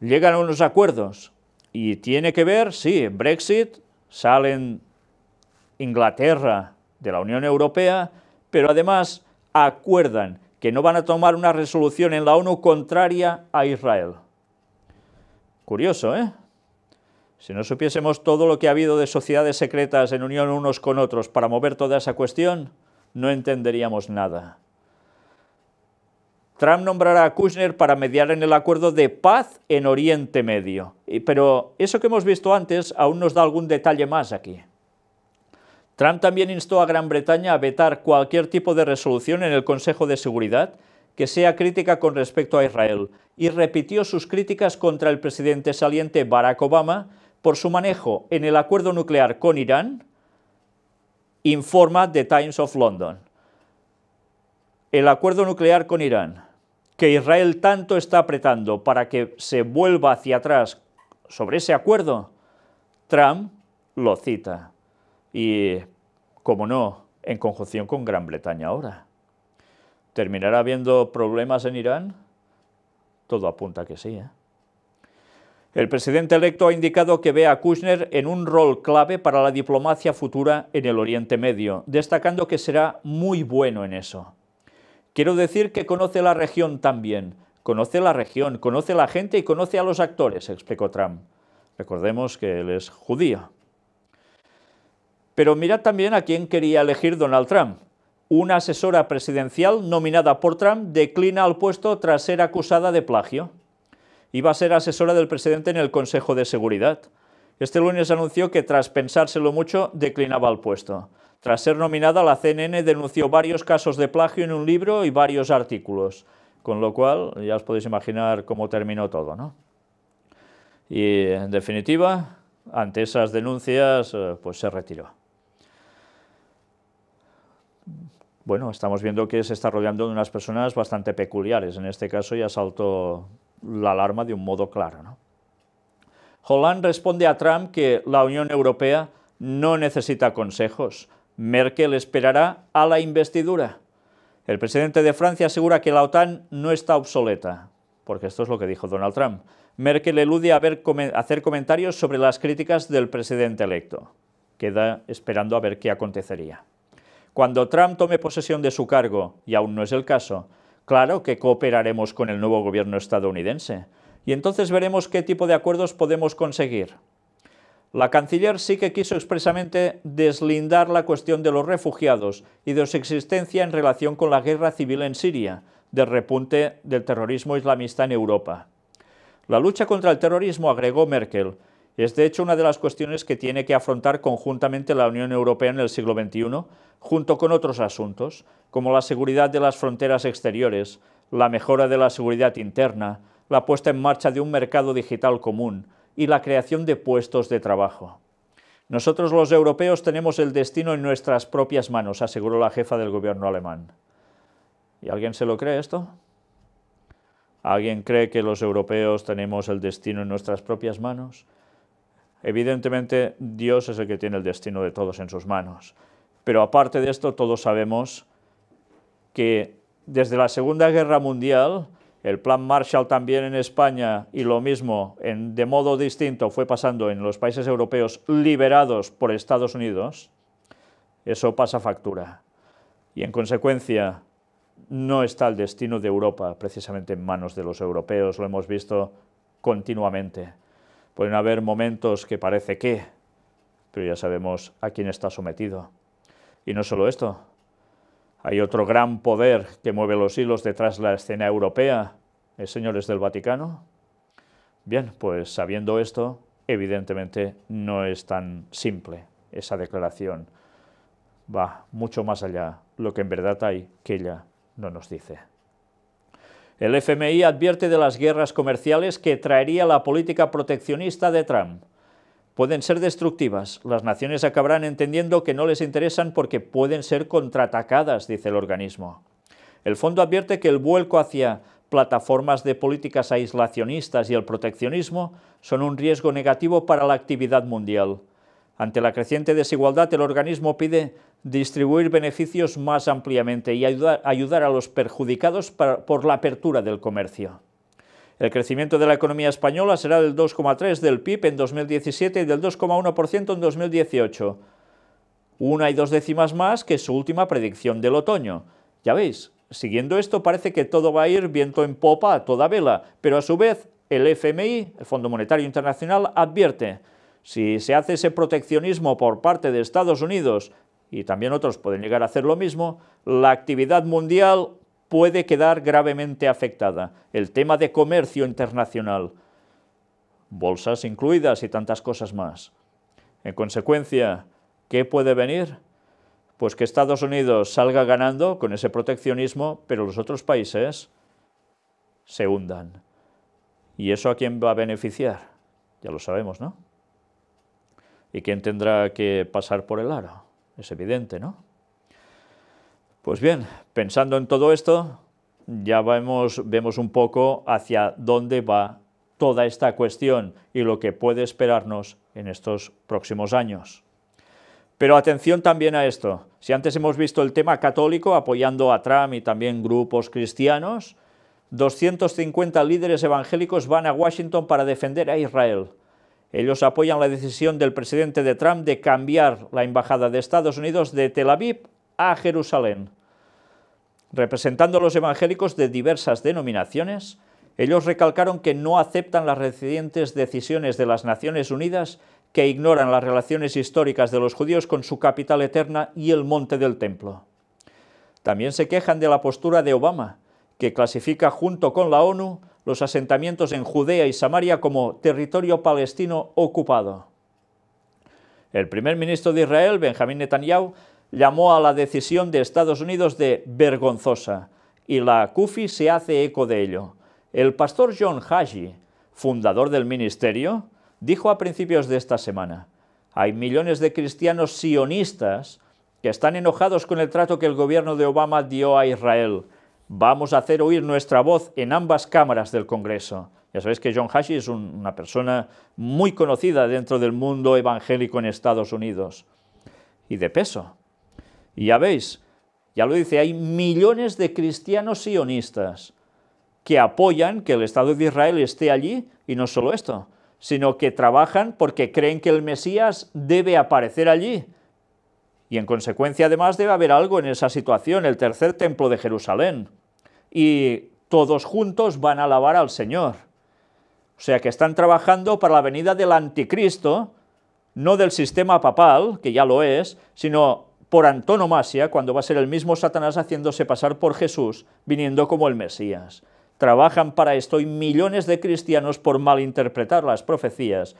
llegan a unos acuerdos. Y tiene que ver, sí, Brexit, salen Inglaterra de la Unión Europea, pero además acuerdan que no van a tomar una resolución en la ONU contraria a Israel. Curioso, ¿eh? Si no supiésemos todo lo que ha habido de sociedades secretas en unión unos con otros para mover toda esa cuestión, no entenderíamos nada. Trump nombrará a Kushner para mediar en el acuerdo de paz en Oriente Medio. Pero eso que hemos visto antes aún nos da algún detalle más aquí. Trump también instó a Gran Bretaña a vetar cualquier tipo de resolución en el Consejo de Seguridad que sea crítica con respecto a Israel y repitió sus críticas contra el presidente saliente Barack Obama por su manejo en el acuerdo nuclear con Irán, informa The Times of London. El acuerdo nuclear con Irán, que Israel tanto está apretando para que se vuelva hacia atrás sobre ese acuerdo, Trump lo cita. Y, como no, en conjunción con Gran Bretaña ahora. ¿Terminará habiendo problemas en Irán? Todo apunta que sí. ¿eh? El presidente electo ha indicado que ve a Kushner en un rol clave para la diplomacia futura en el Oriente Medio, destacando que será muy bueno en eso. Quiero decir que conoce la región también, conoce la región, conoce la gente y conoce a los actores, explicó Trump. Recordemos que él es judío. Pero mirad también a quién quería elegir Donald Trump. Una asesora presidencial nominada por Trump declina al puesto tras ser acusada de plagio iba a ser asesora del presidente en el Consejo de Seguridad. Este lunes anunció que tras pensárselo mucho, declinaba el puesto. Tras ser nominada, la CNN denunció varios casos de plagio en un libro y varios artículos. Con lo cual, ya os podéis imaginar cómo terminó todo, ¿no? Y, en definitiva, ante esas denuncias, eh, pues se retiró. Bueno, estamos viendo que se está rodeando de unas personas bastante peculiares. En este caso ya saltó la alarma de un modo claro. ¿no? Hollande responde a Trump que la Unión Europea no necesita consejos. Merkel esperará a la investidura. El presidente de Francia asegura que la OTAN no está obsoleta, porque esto es lo que dijo Donald Trump. Merkel elude a hacer comentarios sobre las críticas del presidente electo. Queda esperando a ver qué acontecería. Cuando Trump tome posesión de su cargo, y aún no es el caso, Claro que cooperaremos con el nuevo gobierno estadounidense y entonces veremos qué tipo de acuerdos podemos conseguir. La canciller sí que quiso expresamente deslindar la cuestión de los refugiados y de su existencia en relación con la guerra civil en Siria, del repunte del terrorismo islamista en Europa. La lucha contra el terrorismo, agregó Merkel, es de hecho una de las cuestiones que tiene que afrontar conjuntamente la Unión Europea en el siglo XXI, junto con otros asuntos, como la seguridad de las fronteras exteriores, la mejora de la seguridad interna, la puesta en marcha de un mercado digital común y la creación de puestos de trabajo. Nosotros los europeos tenemos el destino en nuestras propias manos, aseguró la jefa del gobierno alemán. ¿Y alguien se lo cree esto? ¿Alguien cree que los europeos tenemos el destino en nuestras propias manos? Evidentemente Dios es el que tiene el destino de todos en sus manos. Pero aparte de esto, todos sabemos que desde la Segunda Guerra Mundial, el plan Marshall también en España y lo mismo de modo distinto fue pasando en los países europeos liberados por Estados Unidos, eso pasa factura. Y en consecuencia no está el destino de Europa precisamente en manos de los europeos, lo hemos visto continuamente. Pueden haber momentos que parece que, pero ya sabemos a quién está sometido. Y no solo esto, hay otro gran poder que mueve los hilos detrás de la escena europea, el señores del Vaticano. Bien, pues sabiendo esto, evidentemente no es tan simple esa declaración. Va mucho más allá lo que en verdad hay que ella no nos dice. El FMI advierte de las guerras comerciales que traería la política proteccionista de Trump. Pueden ser destructivas. Las naciones acabarán entendiendo que no les interesan porque pueden ser contraatacadas, dice el organismo. El fondo advierte que el vuelco hacia plataformas de políticas aislacionistas y el proteccionismo son un riesgo negativo para la actividad mundial. Ante la creciente desigualdad, el organismo pide distribuir beneficios más ampliamente y ayudar, a los perjudicados por la apertura del comercio. El crecimiento de la economía española será del 2,3% del PIB en 2017 y del 2,1% en 2018, una y dos décimas más que su última predicción del otoño. Ya veis, siguiendo esto parece que todo va a ir viento en popa a toda vela, pero a su vez el FMI, el Fondo Monetario Internacional, advierte si se hace ese proteccionismo por parte de Estados Unidos, y también otros pueden llegar a hacer lo mismo, la actividad mundial puede quedar gravemente afectada. El tema de comercio internacional, bolsas incluidas y tantas cosas más. En consecuencia, ¿qué puede venir? Pues que Estados Unidos salga ganando con ese proteccionismo, pero los otros países se hundan. ¿Y eso a quién va a beneficiar? Ya lo sabemos, ¿no? ¿Y quién tendrá que pasar por el aro? Es evidente, ¿no? Pues bien, pensando en todo esto, ya vemos, vemos un poco hacia dónde va toda esta cuestión y lo que puede esperarnos en estos próximos años. Pero atención también a esto. Si antes hemos visto el tema católico apoyando a Trump y también grupos cristianos, 250 líderes evangélicos van a Washington para defender a Israel. Ellos apoyan la decisión del presidente de Trump de cambiar la embajada de Estados Unidos de Tel Aviv a Jerusalén. Representando a los evangélicos de diversas denominaciones, ellos recalcaron que no aceptan las recientes decisiones de las Naciones Unidas que ignoran las relaciones históricas de los judíos con su capital eterna y el monte del templo. También se quejan de la postura de Obama, que clasifica junto con la ONU los asentamientos en Judea y Samaria como territorio palestino ocupado. El primer ministro de Israel, Benjamín Netanyahu, llamó a la decisión de Estados Unidos de vergonzosa, y la CUFI se hace eco de ello. El pastor John Haji, fundador del ministerio, dijo a principios de esta semana, hay millones de cristianos sionistas que están enojados con el trato que el gobierno de Obama dio a Israel, vamos a hacer oír nuestra voz en ambas cámaras del Congreso. Ya sabéis que John Hashi es una persona muy conocida dentro del mundo evangélico en Estados Unidos. Y de peso. Y ya veis, ya lo dice, hay millones de cristianos sionistas que apoyan que el Estado de Israel esté allí, y no solo esto, sino que trabajan porque creen que el Mesías debe aparecer allí. Y en consecuencia además debe haber algo en esa situación, el tercer templo de Jerusalén y todos juntos van a alabar al Señor. O sea que están trabajando para la venida del anticristo, no del sistema papal, que ya lo es, sino por antonomasia, cuando va a ser el mismo Satanás haciéndose pasar por Jesús, viniendo como el Mesías. Trabajan para esto y millones de cristianos, por malinterpretar las profecías,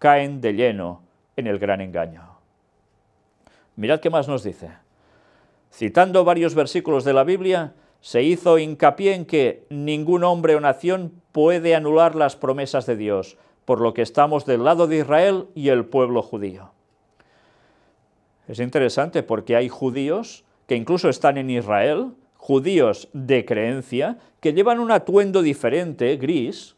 caen de lleno en el gran engaño. Mirad qué más nos dice. Citando varios versículos de la Biblia, se hizo hincapié en que ningún hombre o nación puede anular las promesas de Dios, por lo que estamos del lado de Israel y el pueblo judío. Es interesante porque hay judíos que incluso están en Israel, judíos de creencia, que llevan un atuendo diferente, gris,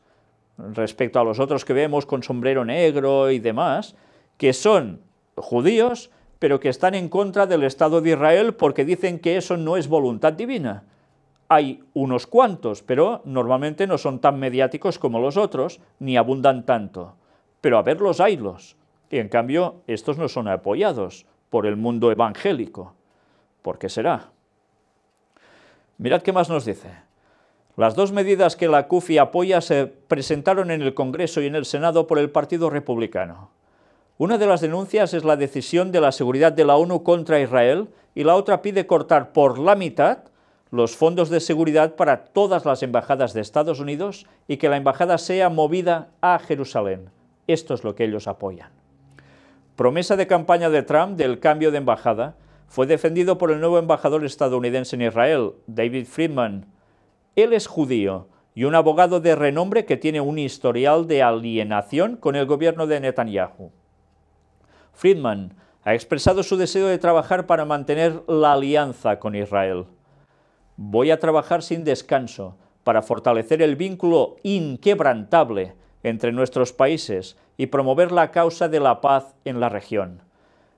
respecto a los otros que vemos con sombrero negro y demás, que son judíos, pero que están en contra del Estado de Israel porque dicen que eso no es voluntad divina hay unos cuantos, pero normalmente no son tan mediáticos como los otros, ni abundan tanto. Pero a verlos haylos. Y en cambio, estos no son apoyados por el mundo evangélico. ¿Por qué será? Mirad qué más nos dice. Las dos medidas que la CUFI apoya se presentaron en el Congreso y en el Senado por el Partido Republicano. Una de las denuncias es la decisión de la seguridad de la ONU contra Israel y la otra pide cortar por la mitad los fondos de seguridad para todas las embajadas de Estados Unidos y que la embajada sea movida a Jerusalén. Esto es lo que ellos apoyan. Promesa de campaña de Trump del cambio de embajada fue defendido por el nuevo embajador estadounidense en Israel, David Friedman. Él es judío y un abogado de renombre que tiene un historial de alienación con el gobierno de Netanyahu. Friedman ha expresado su deseo de trabajar para mantener la alianza con Israel voy a trabajar sin descanso para fortalecer el vínculo inquebrantable entre nuestros países y promover la causa de la paz en la región.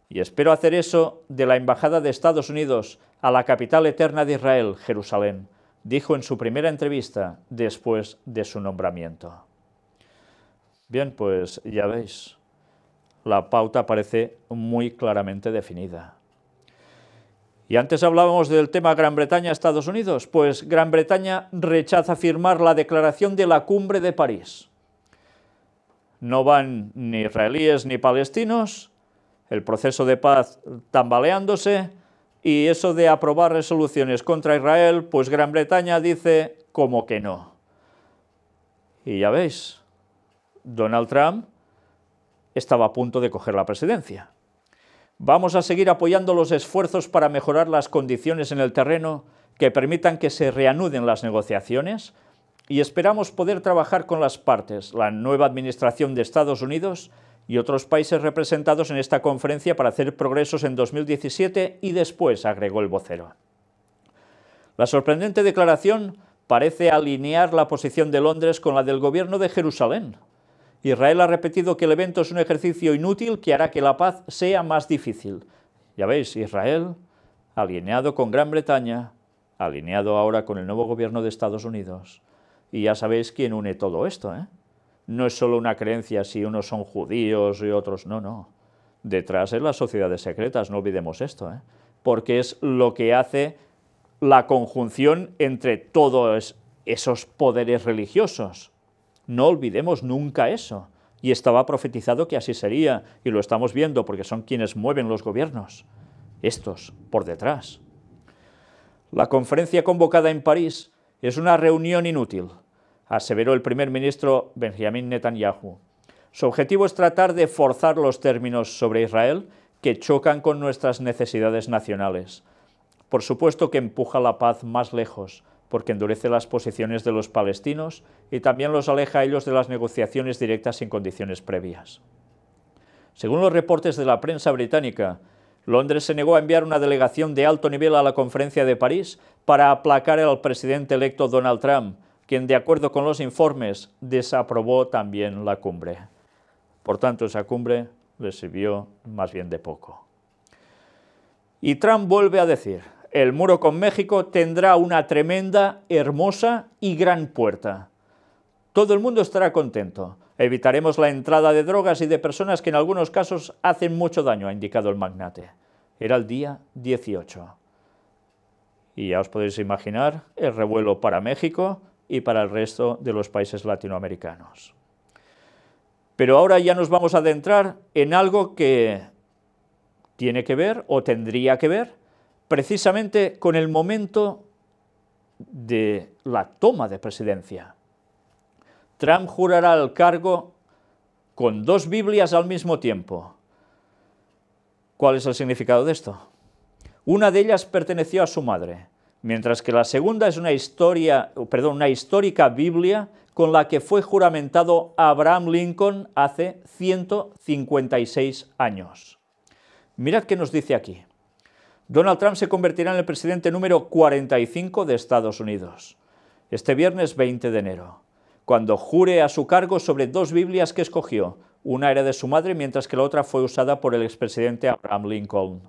Y espero hacer eso de la Embajada de Estados Unidos a la capital eterna de Israel, Jerusalén, dijo en su primera entrevista después de su nombramiento. Bien, pues ya veis, la pauta parece muy claramente definida. Y antes hablábamos del tema Gran Bretaña-Estados Unidos, pues Gran Bretaña rechaza firmar la declaración de la cumbre de París. No van ni israelíes ni palestinos, el proceso de paz tambaleándose, y eso de aprobar resoluciones contra Israel, pues Gran Bretaña dice como que no. Y ya veis, Donald Trump estaba a punto de coger la presidencia. Vamos a seguir apoyando los esfuerzos para mejorar las condiciones en el terreno que permitan que se reanuden las negociaciones y esperamos poder trabajar con las partes, la nueva Administración de Estados Unidos y otros países representados en esta conferencia para hacer progresos en 2017 y después, agregó el vocero. La sorprendente declaración parece alinear la posición de Londres con la del gobierno de Jerusalén, Israel ha repetido que el evento es un ejercicio inútil que hará que la paz sea más difícil. Ya veis, Israel, alineado con Gran Bretaña, alineado ahora con el nuevo gobierno de Estados Unidos. Y ya sabéis quién une todo esto, ¿eh? No es solo una creencia si unos son judíos y otros no, no. Detrás es las sociedades secretas, no olvidemos esto, ¿eh? porque es lo que hace la conjunción entre todos esos poderes religiosos. No olvidemos nunca eso. Y estaba profetizado que así sería, y lo estamos viendo porque son quienes mueven los gobiernos, estos por detrás. La conferencia convocada en París es una reunión inútil, aseveró el primer ministro Benjamin Netanyahu. Su objetivo es tratar de forzar los términos sobre Israel que chocan con nuestras necesidades nacionales. Por supuesto que empuja la paz más lejos, porque endurece las posiciones de los palestinos y también los aleja a ellos de las negociaciones directas sin condiciones previas. Según los reportes de la prensa británica, Londres se negó a enviar una delegación de alto nivel a la conferencia de París para aplacar al presidente electo Donald Trump, quien, de acuerdo con los informes, desaprobó también la cumbre. Por tanto, esa cumbre le sirvió más bien de poco. Y Trump vuelve a decir, el muro con México tendrá una tremenda, hermosa y gran puerta. Todo el mundo estará contento. Evitaremos la entrada de drogas y de personas que en algunos casos hacen mucho daño, ha indicado el magnate. Era el día 18. Y ya os podéis imaginar el revuelo para México y para el resto de los países latinoamericanos. Pero ahora ya nos vamos a adentrar en algo que tiene que ver o tendría que ver precisamente con el momento de la toma de presidencia. Trump jurará el cargo con dos Biblias al mismo tiempo. ¿Cuál es el significado de esto? Una de ellas perteneció a su madre, mientras que la segunda es una historia, perdón, una histórica Biblia con la que fue juramentado Abraham Lincoln hace 156 años. Mirad qué nos dice aquí. Donald Trump se convertirá en el presidente número 45 de Estados Unidos, este viernes 20 de enero, cuando jure a su cargo sobre dos Biblias que escogió, una era de su madre mientras que la otra fue usada por el expresidente Abraham Lincoln.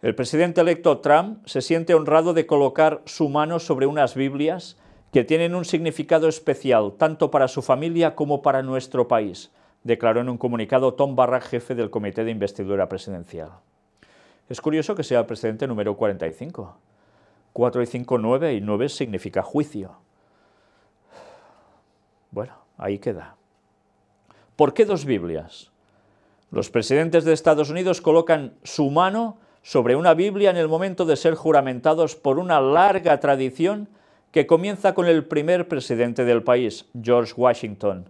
El presidente electo Trump se siente honrado de colocar su mano sobre unas Biblias que tienen un significado especial tanto para su familia como para nuestro país, declaró en un comunicado Tom Barra, jefe del Comité de Investidura Presidencial. Es curioso que sea el presidente número 45. 4 y 5, 9 y 9 significa juicio. Bueno, ahí queda. ¿Por qué dos Biblias? Los presidentes de Estados Unidos colocan su mano sobre una Biblia en el momento de ser juramentados por una larga tradición que comienza con el primer presidente del país, George Washington.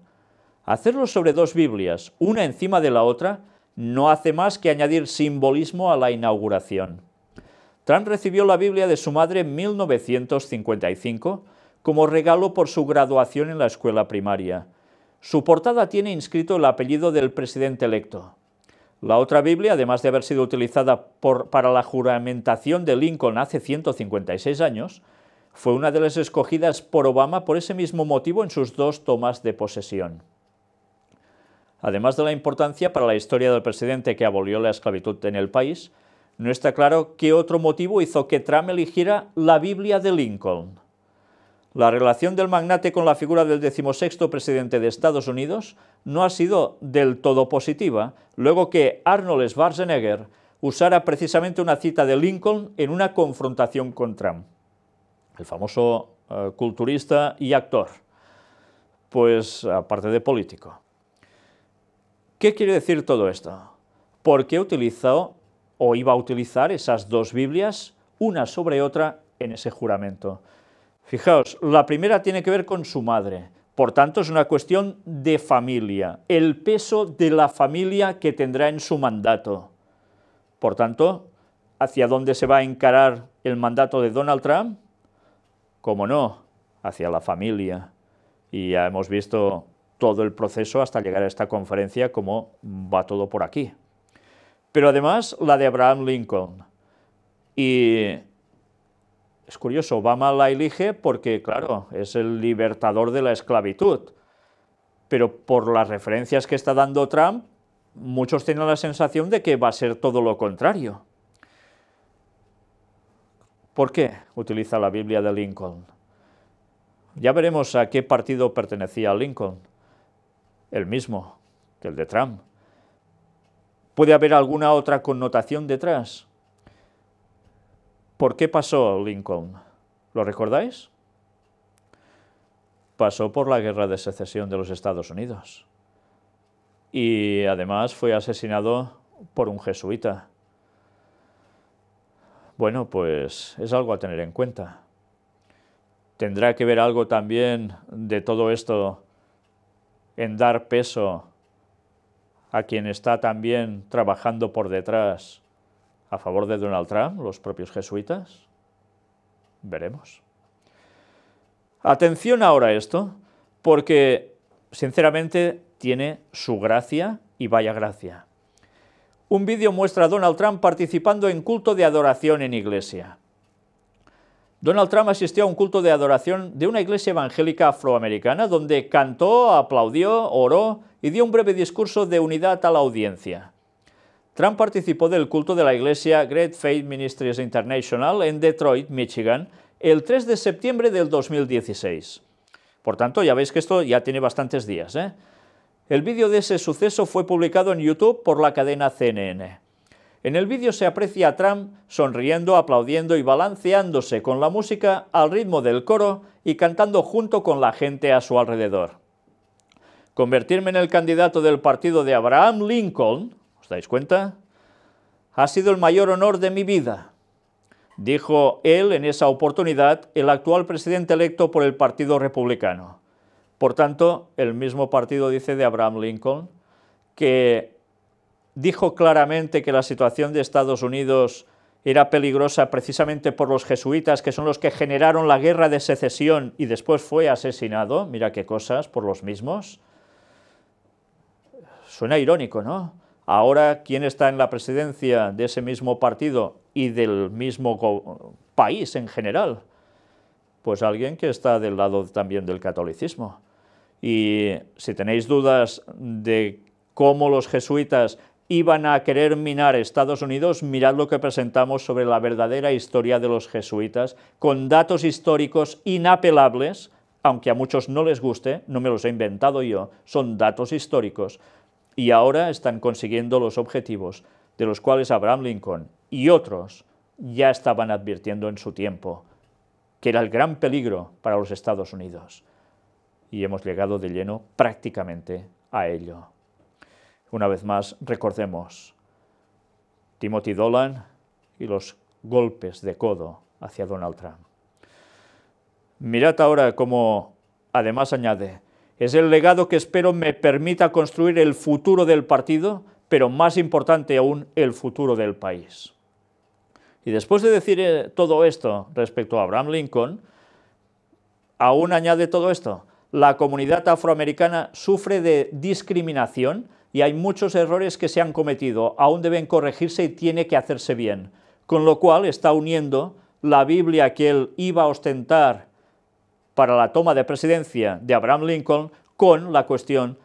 Hacerlo sobre dos Biblias, una encima de la otra, no hace más que añadir simbolismo a la inauguración. Trump recibió la Biblia de su madre en 1955 como regalo por su graduación en la escuela primaria. Su portada tiene inscrito el apellido del presidente electo. La otra Biblia, además de haber sido utilizada para la juramentación de Lincoln hace 156 años, fue una de las escogidas por Obama por ese mismo motivo en sus dos tomas de posesión. Además de la importancia para la historia del presidente que abolió la esclavitud en el país, no está claro qué otro motivo hizo que Trump eligiera la Biblia de Lincoln. La relación del magnate con la figura del decimosexto presidente de Estados Unidos no ha sido del todo positiva, luego que Arnold Schwarzenegger usara precisamente una cita de Lincoln en una confrontación con Trump, el famoso eh, culturista y actor, pues aparte de político. ¿Qué quiere decir todo esto? ¿Por qué utilizó o iba a utilizar esas dos Biblias, una sobre otra, en ese juramento? Fijaos, la primera tiene que ver con su madre, por tanto es una cuestión de familia, el peso de la familia que tendrá en su mandato. Por tanto, ¿hacia dónde se va a encarar el mandato de Donald Trump? Como no, hacia la familia. Y ya hemos visto todo el proceso hasta llegar a esta conferencia, como va todo por aquí. Pero además la de Abraham Lincoln. Y es curioso, Obama la elige porque, claro, es el libertador de la esclavitud. Pero por las referencias que está dando Trump, muchos tienen la sensación de que va a ser todo lo contrario. ¿Por qué utiliza la Biblia de Lincoln? Ya veremos a qué partido pertenecía Lincoln el mismo que el de Trump. ¿Puede haber alguna otra connotación detrás? ¿Por qué pasó Lincoln? ¿Lo recordáis? Pasó por la guerra de secesión de los Estados Unidos. Y además fue asesinado por un jesuita. Bueno, pues es algo a tener en cuenta. Tendrá que ver algo también de todo esto en dar peso a quien está también trabajando por detrás a favor de Donald Trump, los propios jesuitas? Veremos. Atención ahora a esto, porque sinceramente tiene su gracia y vaya gracia. Un vídeo muestra a Donald Trump participando en culto de adoración en iglesia. Donald Trump asistió a un culto de adoración de una iglesia evangélica afroamericana donde cantó, aplaudió, oró y dio un breve discurso de unidad a la audiencia. Trump participó del culto de la iglesia Great Faith Ministries International en Detroit, Michigan, el 3 de septiembre del 2016. Por tanto, ya veis que esto ya tiene bastantes días. ¿eh? El vídeo de ese suceso fue publicado en YouTube por la cadena CNN. En el vídeo se aprecia a Trump sonriendo, aplaudiendo y balanceándose con la música al ritmo del coro y cantando junto con la gente a su alrededor. Convertirme en el candidato del partido de Abraham Lincoln, ¿os dais cuenta? Ha sido el mayor honor de mi vida, dijo él en esa oportunidad el actual presidente electo por el Partido Republicano. Por tanto, el mismo partido dice de Abraham Lincoln que dijo claramente que la situación de Estados Unidos era peligrosa precisamente por los jesuitas, que son los que generaron la guerra de secesión y después fue asesinado, mira qué cosas, por los mismos. Suena irónico, ¿no? Ahora, ¿quién está en la presidencia de ese mismo partido y del mismo país en general? Pues alguien que está del lado también del catolicismo. Y si tenéis dudas de cómo los jesuitas iban a querer minar Estados Unidos, mirad lo que presentamos sobre la verdadera historia de los jesuitas, con datos históricos inapelables, aunque a muchos no les guste, no me los he inventado yo, son datos históricos, y ahora están consiguiendo los objetivos, de los cuales Abraham Lincoln y otros ya estaban advirtiendo en su tiempo, que era el gran peligro para los Estados Unidos. Y hemos llegado de lleno prácticamente a ello. Una vez más, recordemos Timothy Dolan y los golpes de codo hacia Donald Trump. Mirad ahora cómo además añade, es el legado que espero me permita construir el futuro del partido, pero más importante aún, el futuro del país. Y después de decir eh, todo esto respecto a Abraham Lincoln, aún añade todo esto, la comunidad afroamericana sufre de discriminación y hay muchos errores que se han cometido, aún deben corregirse y tiene que hacerse bien. Con lo cual está uniendo la Biblia que él iba a ostentar para la toma de presidencia de Abraham Lincoln con la cuestión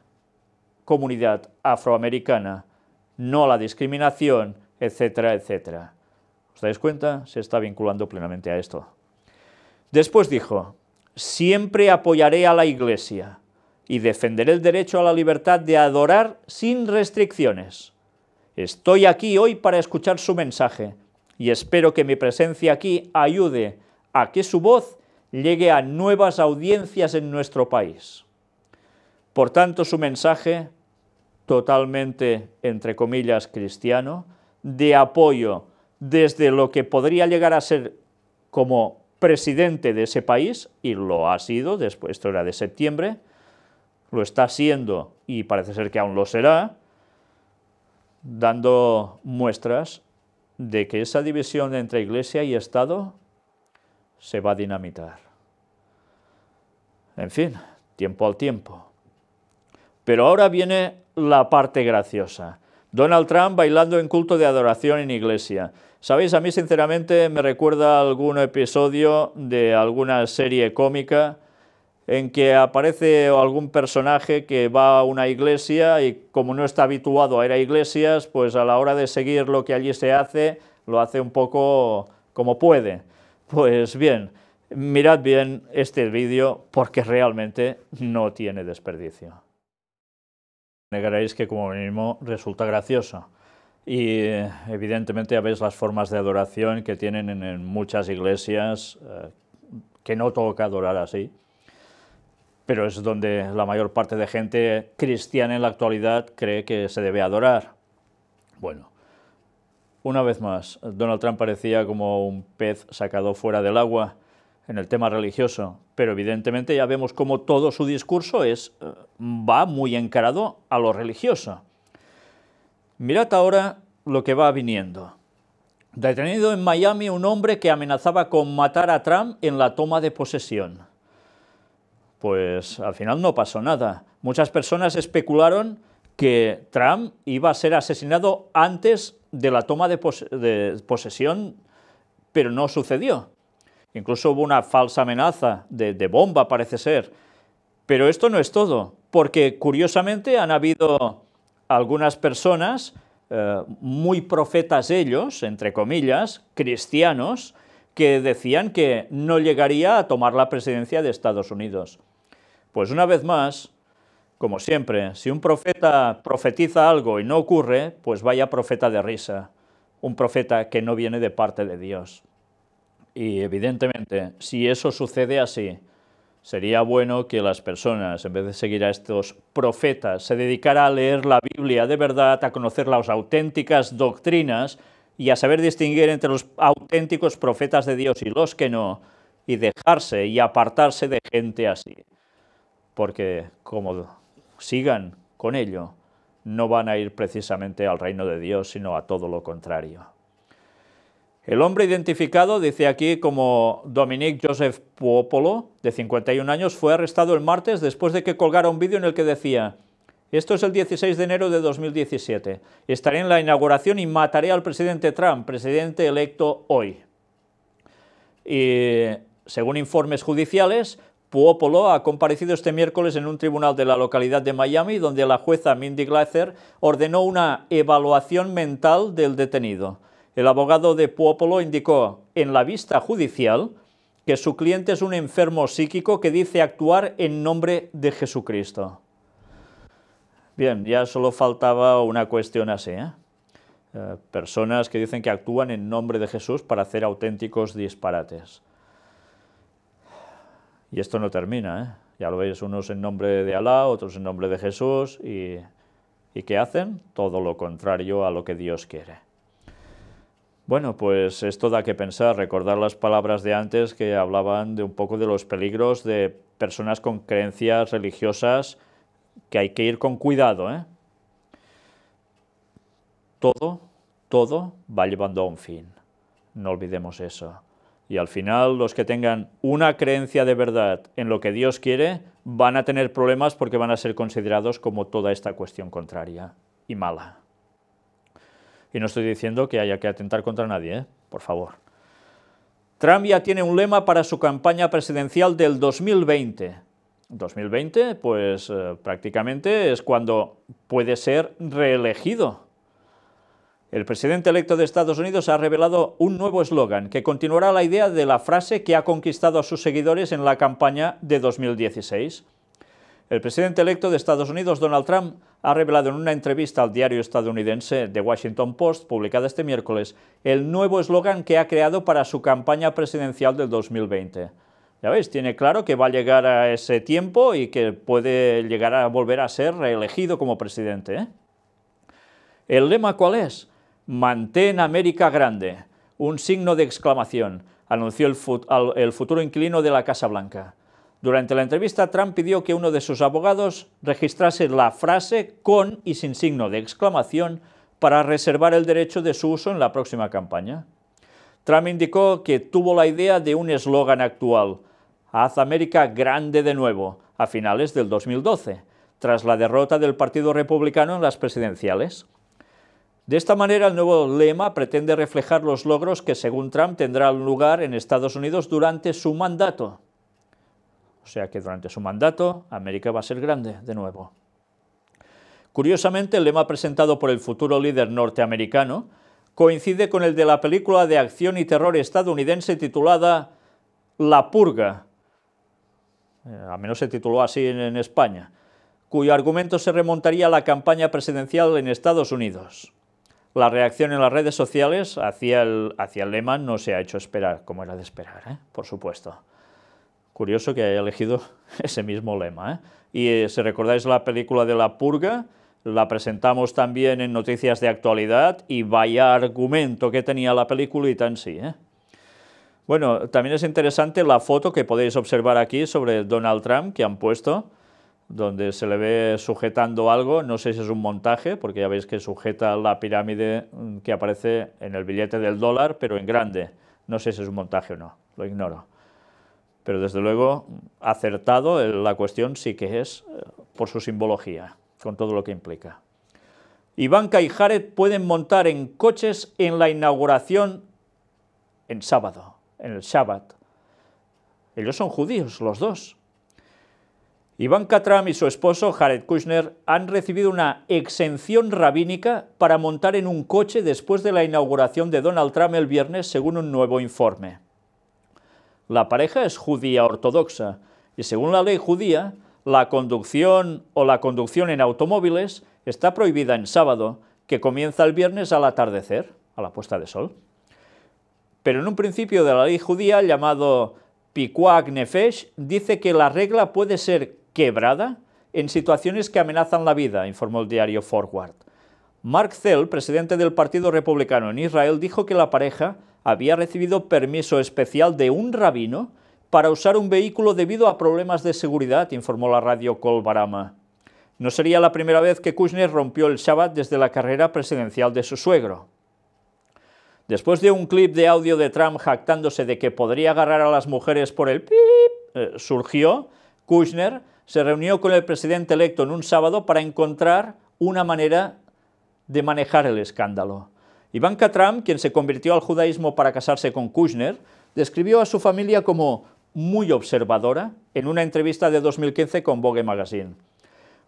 comunidad afroamericana, no la discriminación, etcétera, etcétera. ¿Os dais cuenta? Se está vinculando plenamente a esto. Después dijo, siempre apoyaré a la Iglesia y defender el derecho a la libertad de adorar sin restricciones. Estoy aquí hoy para escuchar su mensaje y espero que mi presencia aquí ayude a que su voz llegue a nuevas audiencias en nuestro país. Por tanto, su mensaje, totalmente, entre comillas, cristiano, de apoyo desde lo que podría llegar a ser como presidente de ese país, y lo ha sido, después, esto era de septiembre, lo está siendo y parece ser que aún lo será, dando muestras de que esa división entre Iglesia y Estado se va a dinamitar. En fin, tiempo al tiempo. Pero ahora viene la parte graciosa. Donald Trump bailando en culto de adoración en iglesia. Sabéis, a mí sinceramente me recuerda algún episodio de alguna serie cómica en que aparece algún personaje que va a una iglesia y como no está habituado a ir a iglesias, pues a la hora de seguir lo que allí se hace, lo hace un poco como puede. Pues bien, mirad bien este vídeo porque realmente no tiene desperdicio. Negaréis que como mínimo resulta gracioso y evidentemente veis las formas de adoración que tienen en muchas iglesias eh, que no toca adorar así pero es donde la mayor parte de gente cristiana en la actualidad cree que se debe adorar. Bueno, una vez más, Donald Trump parecía como un pez sacado fuera del agua en el tema religioso, pero evidentemente ya vemos cómo todo su discurso es, eh, va muy encarado a lo religioso. Mirad ahora lo que va viniendo. Detenido en Miami un hombre que amenazaba con matar a Trump en la toma de posesión pues al final no pasó nada. Muchas personas especularon que Trump iba a ser asesinado antes de la toma de, posesión, pero no sucedió. Incluso hubo una falsa amenaza de, bomba, parece ser. Pero esto no es todo, porque curiosamente han habido algunas personas, eh, muy profetas ellos, entre comillas, cristianos, que decían que no llegaría a tomar la presidencia de Estados Unidos. Pues una vez más, como siempre, si un profeta profetiza algo y no ocurre, pues vaya profeta de risa, un profeta que no viene de parte de Dios. Y evidentemente, si eso sucede así, sería bueno que las personas, en vez de seguir a estos profetas, se dedicara a leer la Biblia de verdad, a conocer las auténticas doctrinas y a saber distinguir entre los auténticos profetas de Dios y los que no, y dejarse y apartarse de gente así porque como sigan con ello, no van a ir precisamente al reino de Dios, sino a todo lo contrario. El hombre identificado, dice aquí como Dominique Joseph Popolo, de 51 años, fue arrestado el martes después de que colgara un vídeo en el que decía esto es el 16 de enero de 2017. Estaré en la inauguración y mataré al presidente Trump, presidente electo hoy. Y según informes judiciales, Puopolo ha comparecido este miércoles en un tribunal de la localidad de Miami donde la jueza Mindy Glaser ordenó una evaluación mental del detenido. El abogado de Puopolo indicó en la vista judicial que su cliente es un enfermo psíquico que dice actuar en nombre de Jesucristo. Bien, ya solo faltaba una cuestión así, ¿eh? Eh, personas que dicen que actúan en nombre de Jesús para hacer auténticos disparates. Y esto no termina, ¿eh? ya lo veis, unos en nombre de Alá, otros en nombre de Jesús, y, ¿qué hacen? Todo lo contrario a lo que Dios quiere. Bueno, pues esto da que pensar, recordar las palabras de antes que hablaban de un poco de los peligros de personas con creencias religiosas que hay que ir con cuidado. ¿eh? Todo, todo va llevando a un fin. No olvidemos eso. Y al final los que tengan una creencia de verdad en lo que Dios quiere van a tener problemas porque van a ser considerados como toda esta cuestión contraria y mala. Y no estoy diciendo que haya que atentar contra nadie, ¿eh? por favor. Trump ya tiene un lema para su campaña presidencial del 2020. 2020, pues eh, prácticamente es cuando puede ser reelegido el presidente electo de Estados Unidos ha revelado un nuevo eslogan que continuará la idea de la frase que ha conquistado a sus seguidores en la campaña de 2016. El presidente electo de Estados Unidos, Donald Trump, ha revelado en una entrevista al diario estadounidense The Washington Post, publicada este miércoles, el nuevo eslogan que ha creado para su campaña presidencial del 2020. Ya veis, tiene claro que va a llegar a ese tiempo y que puede llegar a volver a ser reelegido como presidente. ¿eh? ¿El lema cuál es? Mantén América Grande, un signo de exclamación, anunció el, futuro inquilino de la Casa Blanca. Durante la entrevista, Trump pidió que uno de sus abogados registrase la frase con y sin signo de exclamación para reservar el derecho de su uso en la próxima campaña. Trump indicó que tuvo la idea de un eslogan actual, Haz América Grande de nuevo, a finales del 2012, tras la derrota del Partido Republicano en las presidenciales. De esta manera, el nuevo lema pretende reflejar los logros que, según Trump, tendrán lugar en Estados Unidos durante su mandato. O sea que durante su mandato, América va a ser grande de nuevo. Curiosamente, el lema presentado por el futuro líder norteamericano coincide con el de la película de acción y terror estadounidense titulada La Purga, eh, al menos se tituló así en España, cuyo argumento se remontaría a la campaña presidencial en Estados Unidos. La reacción en las redes sociales hacia el, hacia el lema no se ha hecho esperar, como era de esperar, ¿eh? por supuesto. Curioso que haya elegido ese mismo lema. ¿eh? Y eh, si recordáis la película de La Purga, la presentamos también en Noticias de Actualidad y vaya argumento que tenía la película y tan sí. Bueno, también es interesante la foto que podéis observar aquí sobre Donald Trump que han puesto donde se le ve sujetando algo, no sé si es un montaje, porque ya veis que sujeta la pirámide mm, que aparece en el billete del dólar, pero en grande. No sé si es un montaje o no, lo ignoro. Pero desde luego, mm, acertado, la cuestión sí que es eh, por su simbología, con todo lo que implica. Ivanka y Jared pueden montar en coches en la inauguración en sábado, en el Shabbat. Ellos son judíos, los dos. Iván Katram y su esposo Jared Kushner han recibido una exención rabínica para montar en un coche después de la inauguración de Donald Trump el viernes, según un nuevo informe. La pareja es judía ortodoxa y según la ley judía, la conducción o la conducción en automóviles está prohibida en sábado, que comienza el viernes al atardecer, a la puesta de sol. Pero en un principio de la ley judía llamado Pikuach Nefesh dice que la regla puede ser quebrada en situaciones que amenazan la vida, informó el diario Forward. Mark Zell, presidente del Partido Republicano en Israel, dijo que la pareja había recibido permiso especial de un rabino para usar un vehículo debido a problemas de seguridad, informó la radio Kol Barama. No sería la primera vez que Kushner rompió el Shabbat desde la carrera presidencial de su suegro. Después de un clip de audio de Trump jactándose de que podría agarrar a las mujeres por el pip, eh, surgió Kushner se reunió con el presidente electo en un sábado para encontrar una manera de manejar el escándalo. Ivanka Trump, quien se convirtió al judaísmo para casarse con Kushner, describió a su familia como muy observadora en una entrevista de 2015 con Vogue Magazine.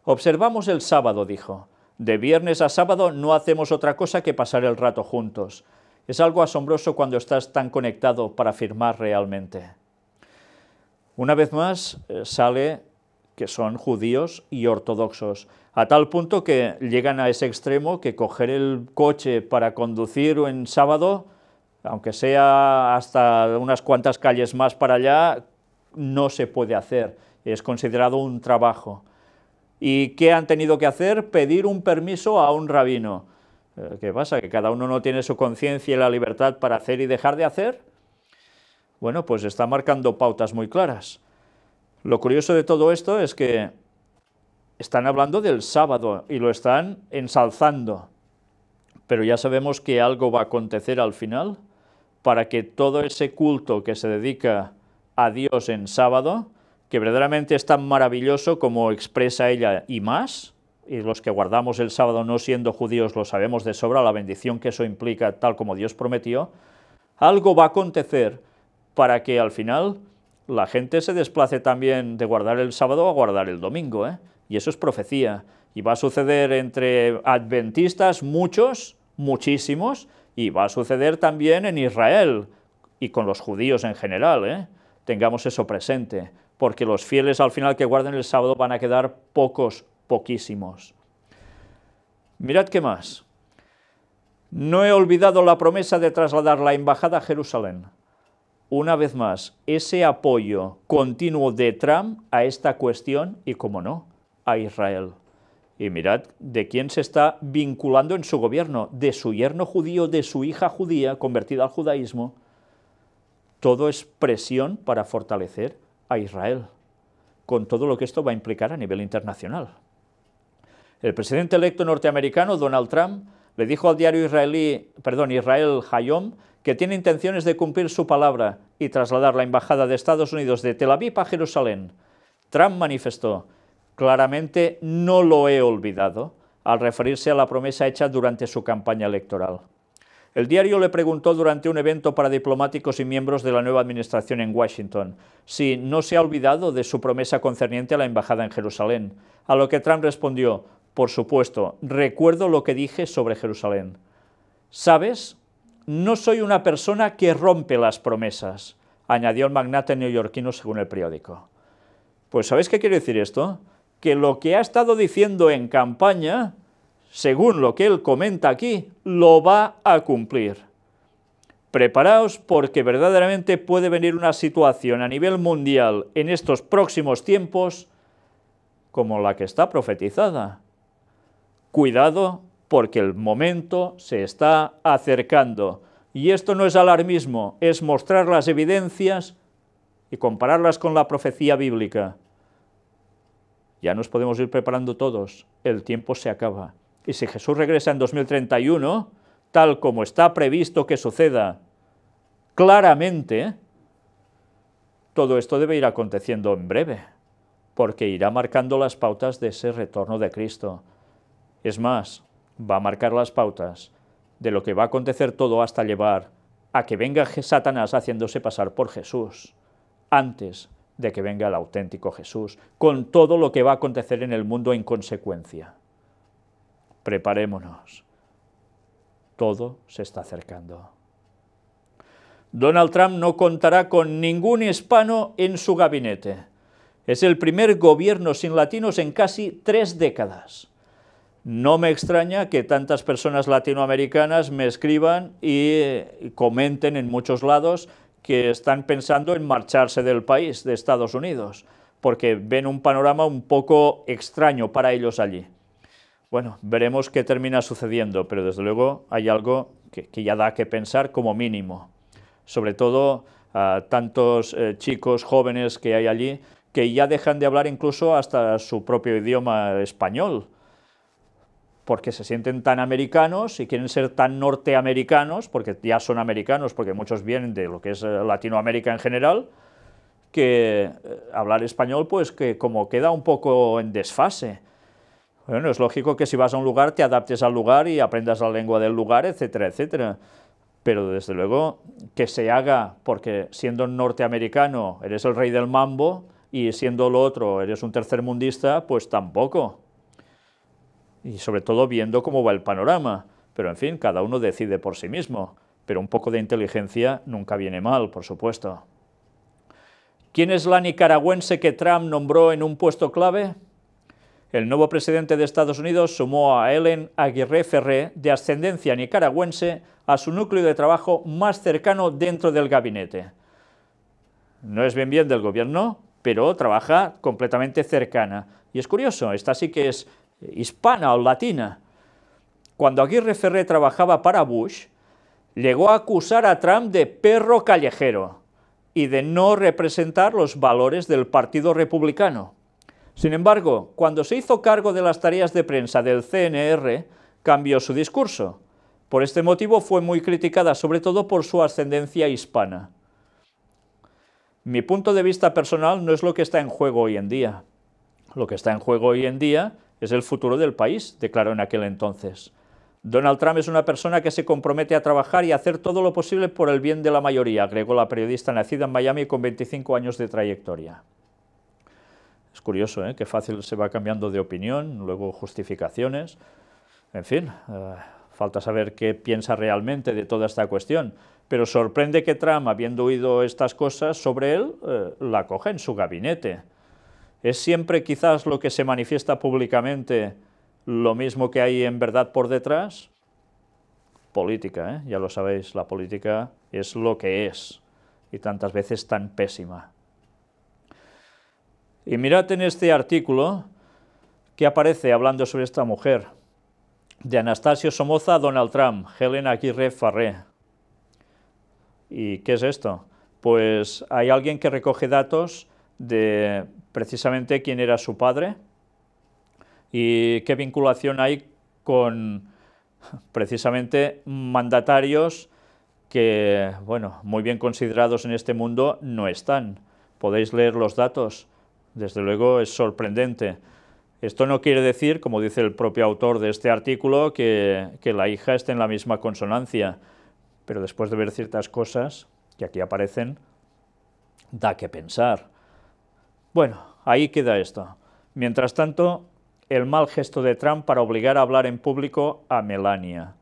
Observamos el sábado, dijo. De viernes a sábado no hacemos otra cosa que pasar el rato juntos. Es algo asombroso cuando estás tan conectado para firmar realmente. Una vez más eh, sale que son judíos y ortodoxos, a tal punto que llegan a ese extremo que coger el coche para conducir en sábado, aunque sea hasta unas cuantas calles más para allá, no se puede hacer, es considerado un trabajo. ¿Y qué han tenido que hacer? Pedir un permiso a un rabino. Eh, ¿Qué pasa? ¿Que cada uno no tiene su conciencia y la libertad para hacer y dejar de hacer? Bueno, pues está marcando pautas muy claras. Lo curioso de todo esto es que están hablando del sábado y lo están ensalzando, pero ya sabemos que algo va a acontecer al final para que todo ese culto que se dedica a Dios en sábado, que verdaderamente es tan maravilloso como expresa ella y más, y los que guardamos el sábado no siendo judíos lo sabemos de sobra, la bendición que eso implica tal como Dios prometió, algo va a acontecer para que al final la gente se desplace también de guardar el sábado a guardar el domingo, ¿eh? y eso es profecía, y va a suceder entre adventistas muchos, muchísimos, y va a suceder también en Israel, y con los judíos en general, ¿eh? tengamos eso presente, porque los fieles al final que guarden el sábado van a quedar pocos, poquísimos. Mirad qué más. No he olvidado la promesa de trasladar la embajada a Jerusalén una vez más, ese apoyo continuo de Trump a esta cuestión y, como no, a Israel. Y mirad de quién se está vinculando en su gobierno, de su yerno judío, de su hija judía convertida al judaísmo. Todo es presión para fortalecer a Israel, con todo lo que esto va a implicar a nivel internacional. El presidente electo norteamericano, Donald Trump, le dijo al diario israelí, perdón, Israel Hayom que tiene intenciones de cumplir su palabra y trasladar la embajada de Estados Unidos de Tel Aviv a Jerusalén. Trump manifestó, claramente no lo he olvidado, al referirse a la promesa hecha durante su campaña electoral. El diario le preguntó durante un evento para diplomáticos y miembros de la nueva administración en Washington si no se ha olvidado de su promesa concerniente a la embajada en Jerusalén, a lo que Trump respondió, por supuesto, recuerdo lo que dije sobre Jerusalén. ¿Sabes? No soy una persona que rompe las promesas, añadió el magnate neoyorquino según el periódico. Pues ¿sabéis qué quiere decir esto? Que lo que ha estado diciendo en campaña, según lo que él comenta aquí, lo va a cumplir. Preparaos porque verdaderamente puede venir una situación a nivel mundial en estos próximos tiempos como la que está profetizada. Cuidado porque el momento se está acercando. Y esto no es alarmismo, es mostrar las evidencias y compararlas con la profecía bíblica. Ya nos podemos ir preparando todos, el tiempo se acaba. Y si Jesús regresa en 2031, tal como está previsto que suceda, claramente, todo esto debe ir aconteciendo en breve, porque irá marcando las pautas de ese retorno de Cristo. Es más, va a marcar las pautas de lo que va a acontecer todo hasta llevar a que venga Satanás haciéndose pasar por Jesús, antes de que venga el auténtico Jesús, con todo lo que va a acontecer en el mundo en consecuencia. Preparémonos. Todo se está acercando. Donald Trump no contará con ningún hispano en su gabinete. Es el primer gobierno sin latinos en casi tres décadas. No me extraña que tantas personas latinoamericanas me escriban y eh, comenten en muchos lados que están pensando en marcharse del país, de Estados Unidos, porque ven un panorama un poco extraño para ellos allí. Bueno, veremos qué termina sucediendo, pero desde luego hay algo que, ya da que pensar como mínimo. Sobre todo a tantos eh, chicos jóvenes que hay allí que ya dejan de hablar incluso hasta su propio idioma español porque se sienten tan americanos y quieren ser tan norteamericanos, porque ya son americanos, porque muchos vienen de lo que es eh, Latinoamérica en general, que eh, hablar español pues que como queda un poco en desfase. Bueno, es lógico que si vas a un lugar te adaptes al lugar y aprendas la lengua del lugar, etcétera, etcétera. Pero desde luego que se haga, porque siendo norteamericano eres el rey del mambo y siendo lo otro eres un tercer mundista pues tampoco y sobre todo viendo cómo va el panorama. Pero en fin, cada uno decide por sí mismo, pero un poco de inteligencia nunca viene mal, por supuesto. ¿Quién es la nicaragüense que Trump nombró en un puesto clave? El nuevo presidente de Estados Unidos sumó a Ellen Aguirre Ferré, de ascendencia nicaragüense, a su núcleo de trabajo más cercano dentro del gabinete. No es bien bien del gobierno, pero trabaja completamente cercana. Y es curioso, esta sí que es hispana o latina. Cuando Aguirre Ferré trabajaba para Bush, llegó a acusar a Trump de perro callejero y de no representar los valores del Partido Republicano. Sin embargo, cuando se hizo cargo de las tareas de prensa del CNR, cambió su discurso. Por este motivo fue muy criticada, sobre todo por su ascendencia hispana. Mi punto de vista personal no es lo que está en juego hoy en día. Lo que está en juego hoy en día es el futuro del país, declaró en aquel entonces. Donald Trump es una persona que se compromete a trabajar y hacer todo lo posible por el bien de la mayoría, agregó la periodista nacida en Miami con 25 años de trayectoria. Es curioso, ¿eh? Qué fácil se va cambiando de opinión, luego justificaciones. En fin, eh, falta saber qué piensa realmente de toda esta cuestión. Pero sorprende que Trump, habiendo oído estas cosas sobre él, eh, la coja en su gabinete. ¿Es siempre quizás lo que se manifiesta públicamente lo mismo que hay en verdad por detrás? Política, ¿eh? ya lo sabéis, la política es lo que es y tantas veces tan pésima. Y mirad en este artículo que aparece hablando sobre esta mujer, de Anastasio Somoza Donald Trump, Helen Aguirre Farré. ¿Y qué es esto? Pues hay alguien que recoge datos de precisamente quién era su padre y qué vinculación hay con precisamente mandatarios que, bueno, muy bien considerados en este mundo no están. Podéis leer los datos, desde luego es sorprendente. Esto no quiere decir, como dice el propio autor de este artículo, que, que la hija esté en la misma consonancia, pero después de ver ciertas cosas que aquí aparecen, da que pensar. Bueno, ahí queda esto. Mientras tanto, el mal gesto de Trump para obligar a hablar en público a Melania.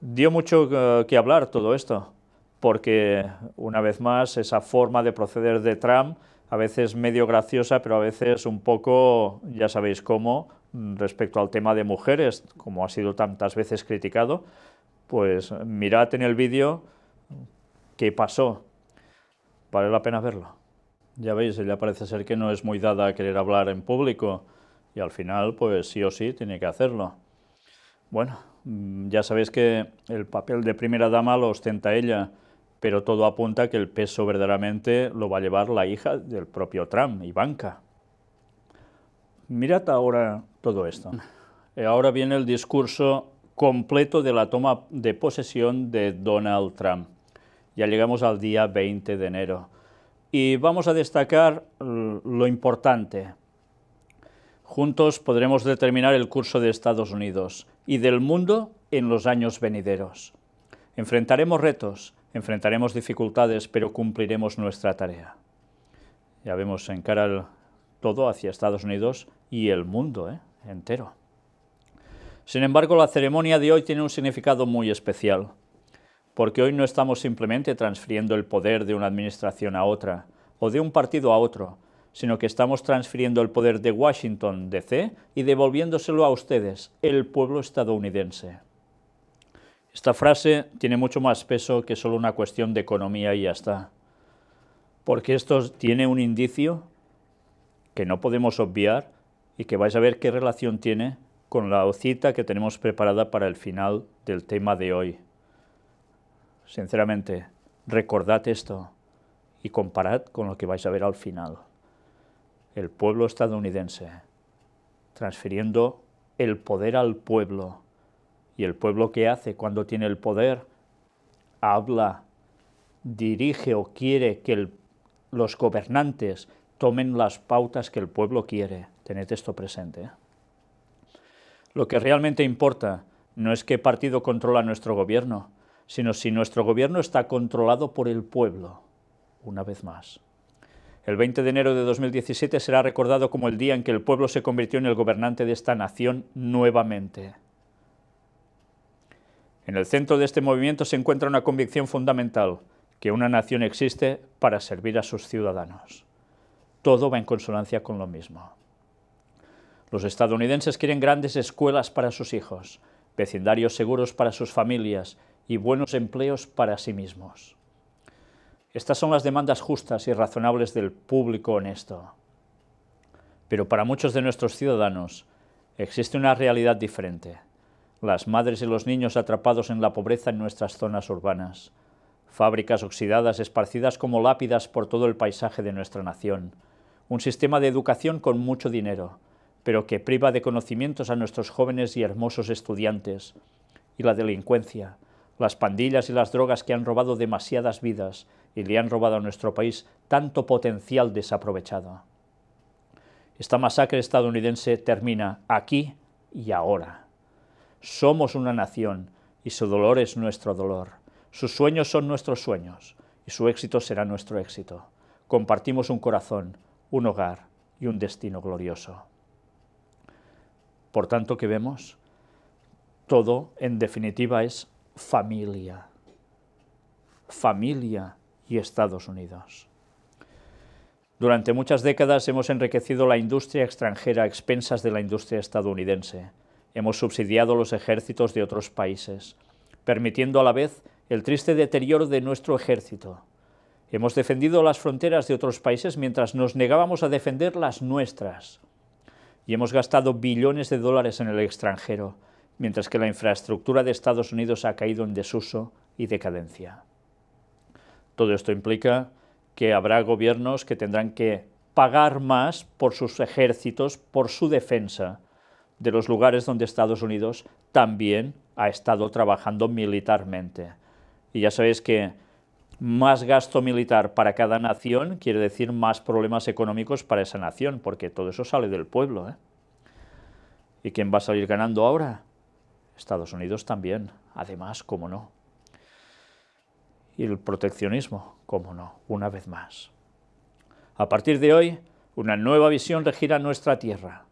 Dio mucho eh, que hablar todo esto, porque una vez más esa forma de proceder de Trump, a veces medio graciosa, pero a veces un poco, ya sabéis cómo, mm, respecto al tema de mujeres, como ha sido tantas veces criticado, pues mirad en el vídeo qué pasó. Vale la pena verlo. Ya veis, ella parece ser que no es muy dada a querer hablar en público y al final, pues sí o sí, tiene que hacerlo. Bueno, mm, ya sabéis que el papel de primera dama lo ostenta ella, pero todo apunta que el peso verdaderamente lo va a llevar la hija del propio Trump, Ivanka. Mirad ahora todo esto. Mm. Ahora viene el discurso completo de la toma de posesión de Donald Trump. Ya llegamos al día 20 de enero y vamos a destacar lo importante. Juntos podremos determinar el curso de Estados Unidos y del mundo en los años venideros. Enfrentaremos retos, enfrentaremos dificultades, pero cumpliremos nuestra tarea. Ya vemos en cara todo hacia Estados Unidos y el mundo ¿eh? entero. Sin embargo, la ceremonia de hoy tiene un significado muy especial porque hoy no estamos simplemente transfiriendo el poder de una administración a otra o de un partido a otro, sino que estamos transfiriendo el poder de Washington, D.C., y devolviéndoselo a ustedes, el pueblo estadounidense. Esta frase tiene mucho más peso que solo una cuestión de economía y ya está, porque esto tiene un indicio que no podemos obviar y que vais a ver qué relación tiene con la cita que tenemos preparada para el final del tema de hoy sinceramente, recordad esto y comparad con lo que vais a ver al final. El pueblo estadounidense transfiriendo el poder al pueblo. ¿Y el pueblo qué hace cuando tiene el poder? Habla, dirige o quiere que los gobernantes tomen las pautas que el pueblo quiere. Tened esto presente. ¿eh? Lo que realmente importa no es qué partido controla nuestro gobierno, sino si nuestro gobierno está controlado por el pueblo, una vez más. El 20 de enero de 2017 será recordado como el día en que el pueblo se convirtió en el gobernante de esta nación nuevamente. En el centro de este movimiento se encuentra una convicción fundamental, que una nación existe para servir a sus ciudadanos. Todo va en consonancia con lo mismo. Los estadounidenses quieren grandes escuelas para sus hijos, vecindarios seguros para sus familias, y buenos empleos para sí mismos. Estas son las demandas justas y razonables del público honesto. Pero para muchos de nuestros ciudadanos existe una realidad diferente. Las madres y los niños atrapados en la pobreza en nuestras zonas urbanas. Fábricas oxidadas esparcidas como lápidas por todo el paisaje de nuestra nación. Un sistema de educación con mucho dinero, pero que priva de conocimientos a nuestros jóvenes y hermosos estudiantes. Y la delincuencia, las pandillas y las drogas que han robado demasiadas vidas y le han robado a nuestro país tanto potencial desaprovechado. Esta masacre estadounidense termina aquí y ahora. Somos una nación y su dolor es nuestro dolor. Sus sueños son nuestros sueños y su éxito será nuestro éxito. Compartimos un corazón, un hogar y un destino glorioso. Por tanto, que vemos? Todo, en definitiva, es familia. Familia y Estados Unidos. Durante muchas décadas hemos enriquecido la industria extranjera a expensas de la industria estadounidense. Hemos subsidiado los ejércitos de otros países, permitiendo a la vez el triste deterioro de nuestro ejército. Hemos defendido las fronteras de otros países mientras nos negábamos a defender las nuestras. Y hemos gastado billones de dólares en el extranjero, mientras que la infraestructura de Estados Unidos ha caído en desuso y decadencia. Todo esto implica que habrá gobiernos que tendrán que pagar más por sus ejércitos, por su defensa de los lugares donde Estados Unidos también ha estado trabajando militarmente. Y ya sabéis que más gasto militar para cada nación quiere decir más problemas económicos para esa nación, porque todo eso sale del pueblo. ¿eh? ¿Y quién va a salir ganando ahora? Estados Unidos también, además, cómo no. Y el proteccionismo, cómo no, una vez más. A partir de hoy, una nueva visión regirá nuestra tierra.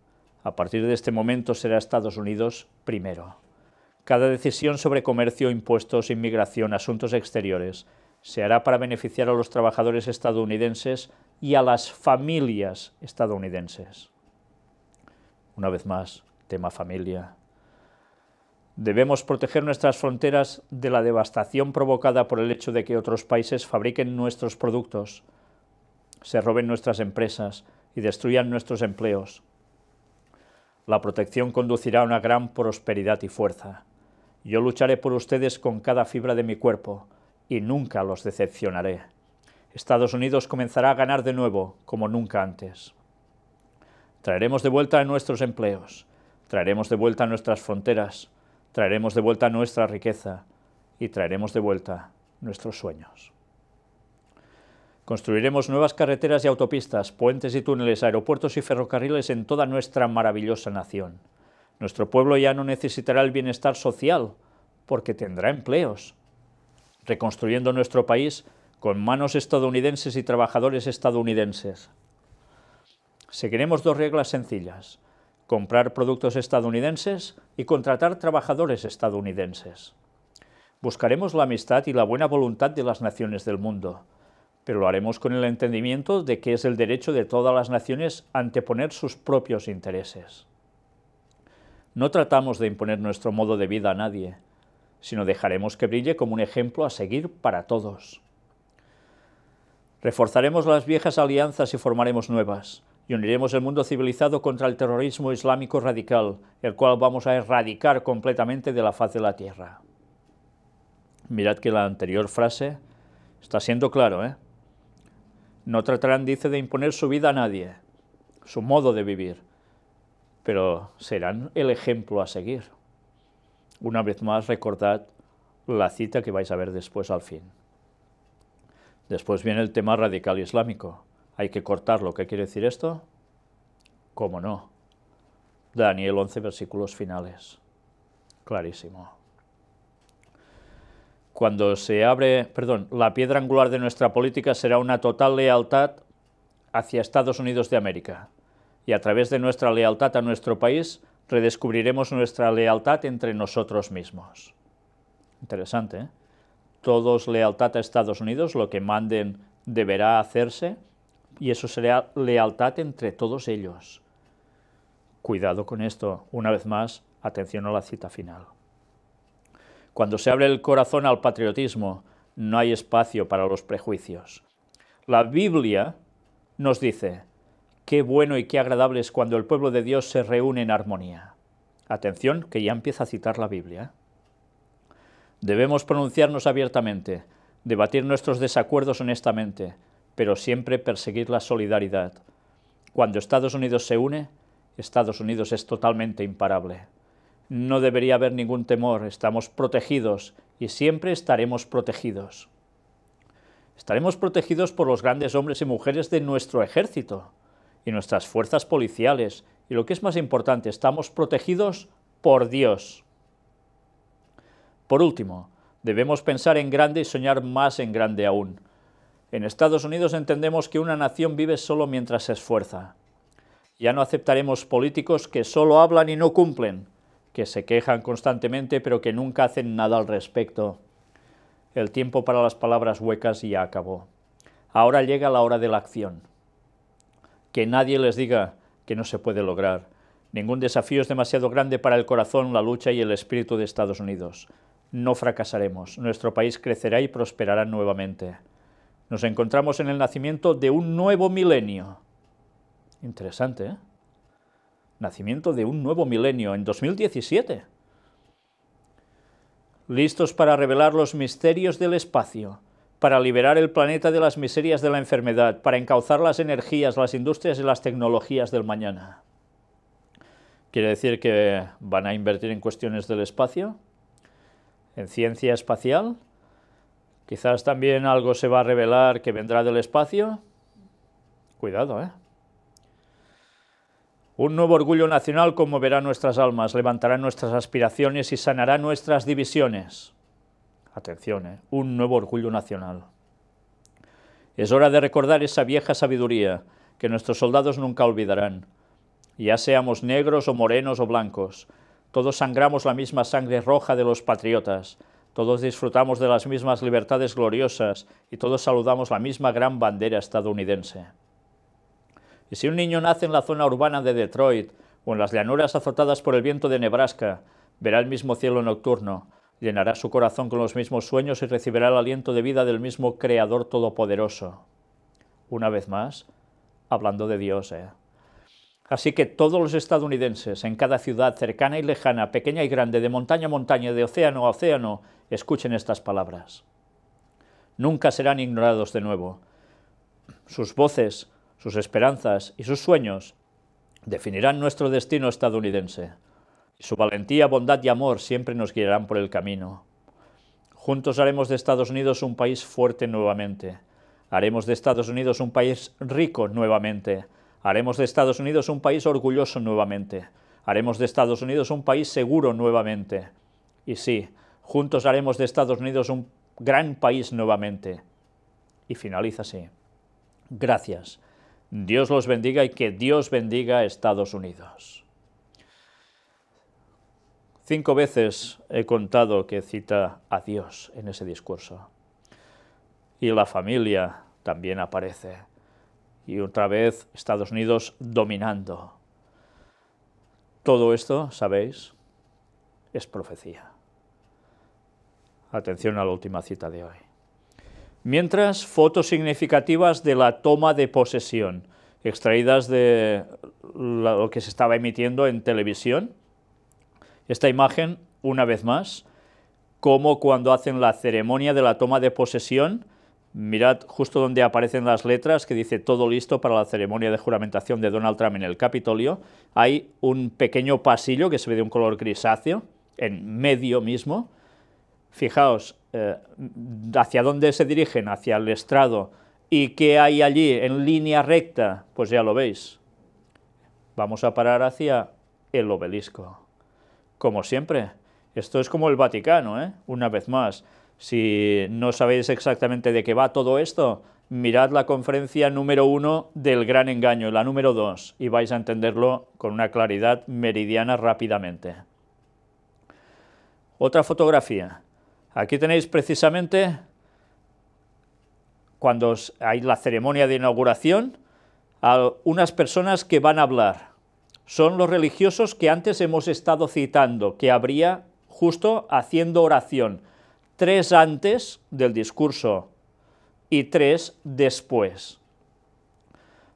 A partir de este momento será Estados Unidos primero. Cada decisión sobre comercio, impuestos, inmigración, asuntos exteriores, se hará para beneficiar a los trabajadores estadounidenses y a las familias estadounidenses. Una vez más, tema familia, Debemos proteger nuestras fronteras de la devastación provocada por el hecho de que otros países fabriquen nuestros productos, se roben nuestras empresas y destruyan nuestros empleos. La protección conducirá a una gran prosperidad y fuerza. Yo lucharé por ustedes con cada fibra de mi cuerpo y nunca los decepcionaré. Estados Unidos comenzará a ganar de nuevo, como nunca antes. Traeremos de vuelta a nuestros empleos, traeremos de vuelta a nuestras fronteras, traeremos de vuelta nuestra riqueza y traeremos de vuelta nuestros sueños. Construiremos nuevas carreteras y autopistas, puentes y túneles, aeropuertos y ferrocarriles en toda nuestra maravillosa nación. Nuestro pueblo ya no necesitará el bienestar social, porque tendrá empleos. Reconstruyendo nuestro país con manos estadounidenses y trabajadores estadounidenses. Seguiremos dos reglas sencillas comprar productos estadounidenses y contratar trabajadores estadounidenses. Buscaremos la amistad y la buena voluntad de las naciones del mundo, pero lo haremos con el entendimiento de que es el derecho de todas las naciones anteponer sus propios intereses. No tratamos de imponer nuestro modo de vida a nadie, sino dejaremos que brille como un ejemplo a seguir para todos. Reforzaremos las viejas alianzas y formaremos nuevas, y uniremos el mundo civilizado contra el terrorismo islámico radical, el cual vamos a erradicar completamente de la faz de la tierra. Mirad que la anterior frase está siendo claro, ¿eh? No tratarán, dice, de imponer su vida a nadie, su modo de vivir, pero serán el ejemplo a seguir. Una vez más, recordad la cita que vais a ver después al fin. Después viene el tema radical islámico hay que cortarlo. ¿Qué quiere decir esto? ¿Cómo no? Daniel 11, versículos finales. Clarísimo. Cuando se abre, perdón, la piedra angular de nuestra política será una total lealtad hacia Estados Unidos de América. Y a través de nuestra lealtad a nuestro país, redescubriremos nuestra lealtad entre nosotros mismos. Interesante, ¿eh? Todos lealtad a Estados Unidos, lo que manden deberá hacerse y eso será lealtad entre todos ellos. Cuidado con esto, una vez más, atención a la cita final. Cuando se abre el corazón al patriotismo, no hay espacio para los prejuicios. La Biblia nos dice, qué bueno y qué agradable es cuando el pueblo de Dios se reúne en armonía. Atención, que ya empieza a citar la Biblia. Debemos pronunciarnos abiertamente, debatir nuestros desacuerdos honestamente, pero siempre perseguir la solidaridad. Cuando Estados Unidos se une, Estados Unidos es totalmente imparable. No debería haber ningún temor, estamos protegidos y siempre estaremos protegidos. Estaremos protegidos por los grandes hombres y mujeres de nuestro ejército y nuestras fuerzas policiales, y lo que es más importante, estamos protegidos por Dios. Por último, debemos pensar en grande y soñar más en grande aún. En Estados Unidos entendemos que una nación vive solo mientras se esfuerza. Ya no aceptaremos políticos que solo hablan y no cumplen, que se quejan constantemente pero que nunca hacen nada al respecto. El tiempo para las palabras huecas ya acabó. Ahora llega la hora de la acción. Que nadie les diga que no se puede lograr. Ningún desafío es demasiado grande para el corazón, la lucha y el espíritu de Estados Unidos. No fracasaremos. Nuestro país crecerá y prosperará nuevamente nos encontramos en el nacimiento de un nuevo milenio. Interesante, ¿eh? Nacimiento de un nuevo milenio en 2017. Listos para revelar los misterios del espacio, para liberar el planeta de las miserias de la enfermedad, para encauzar las energías, las industrias y las tecnologías del mañana. ¿Quiere decir que van a invertir en cuestiones del espacio? ¿En ciencia espacial? Quizás también algo se va a revelar que vendrá del espacio. Cuidado, ¿eh? Un nuevo orgullo nacional conmoverá nuestras almas, levantará nuestras aspiraciones y sanará nuestras divisiones. Atención, ¿eh? un nuevo orgullo nacional. Es hora de recordar esa vieja sabiduría que nuestros soldados nunca olvidarán. Ya seamos negros o morenos o blancos, todos sangramos la misma sangre roja de los patriotas, todos disfrutamos de las mismas libertades gloriosas y todos saludamos la misma gran bandera estadounidense. Y si un niño nace en la zona urbana de Detroit o en las llanuras azotadas por el viento de Nebraska, verá el mismo cielo nocturno, llenará su corazón con los mismos sueños y recibirá el aliento de vida del mismo Creador Todopoderoso. Una vez más, hablando de Dios, ¿eh? Así que todos los estadounidenses, en cada ciudad cercana y lejana, pequeña y grande, de montaña a montaña, de océano a océano, escuchen estas palabras. Nunca serán ignorados de nuevo. Sus voces, sus esperanzas y sus sueños definirán nuestro destino estadounidense. Su valentía, bondad y amor siempre nos guiarán por el camino. Juntos haremos de Estados Unidos un país fuerte nuevamente. Haremos de Estados Unidos un país rico nuevamente Haremos de Estados Unidos un país orgulloso nuevamente. Haremos de Estados Unidos un país seguro nuevamente. Y sí, juntos haremos de Estados Unidos un gran país nuevamente. Y finaliza así. Gracias. Dios los bendiga y que Dios bendiga a Estados Unidos. Cinco veces he contado que cita a Dios en ese discurso. Y la familia también aparece y otra vez Estados Unidos dominando. Todo esto, sabéis, es profecía. Atención a la última cita de hoy. Mientras, fotos significativas de la toma de posesión, extraídas de lo que se estaba emitiendo en televisión. Esta imagen, una vez más, como cuando hacen la ceremonia de la toma de posesión, Mirad justo donde aparecen las letras que dice todo listo para la ceremonia de juramentación de Donald Trump en el Capitolio. Hay un pequeño pasillo que se ve de un color grisáceo, en medio mismo. Fijaos eh, hacia dónde se dirigen, hacia el estrado. ¿Y qué hay allí en línea recta? Pues ya lo veis. Vamos a parar hacia el obelisco. Como siempre, esto es como el Vaticano, ¿eh? una vez más. Si no sabéis exactamente de qué va todo esto, mirad la conferencia número uno del gran engaño, la número dos, y vais a entenderlo con una claridad meridiana rápidamente. Otra fotografía. Aquí tenéis precisamente cuando hay la ceremonia de inauguración, a unas personas que van a hablar. Son los religiosos que antes hemos estado citando, que habría justo haciendo oración tres antes del discurso y tres después.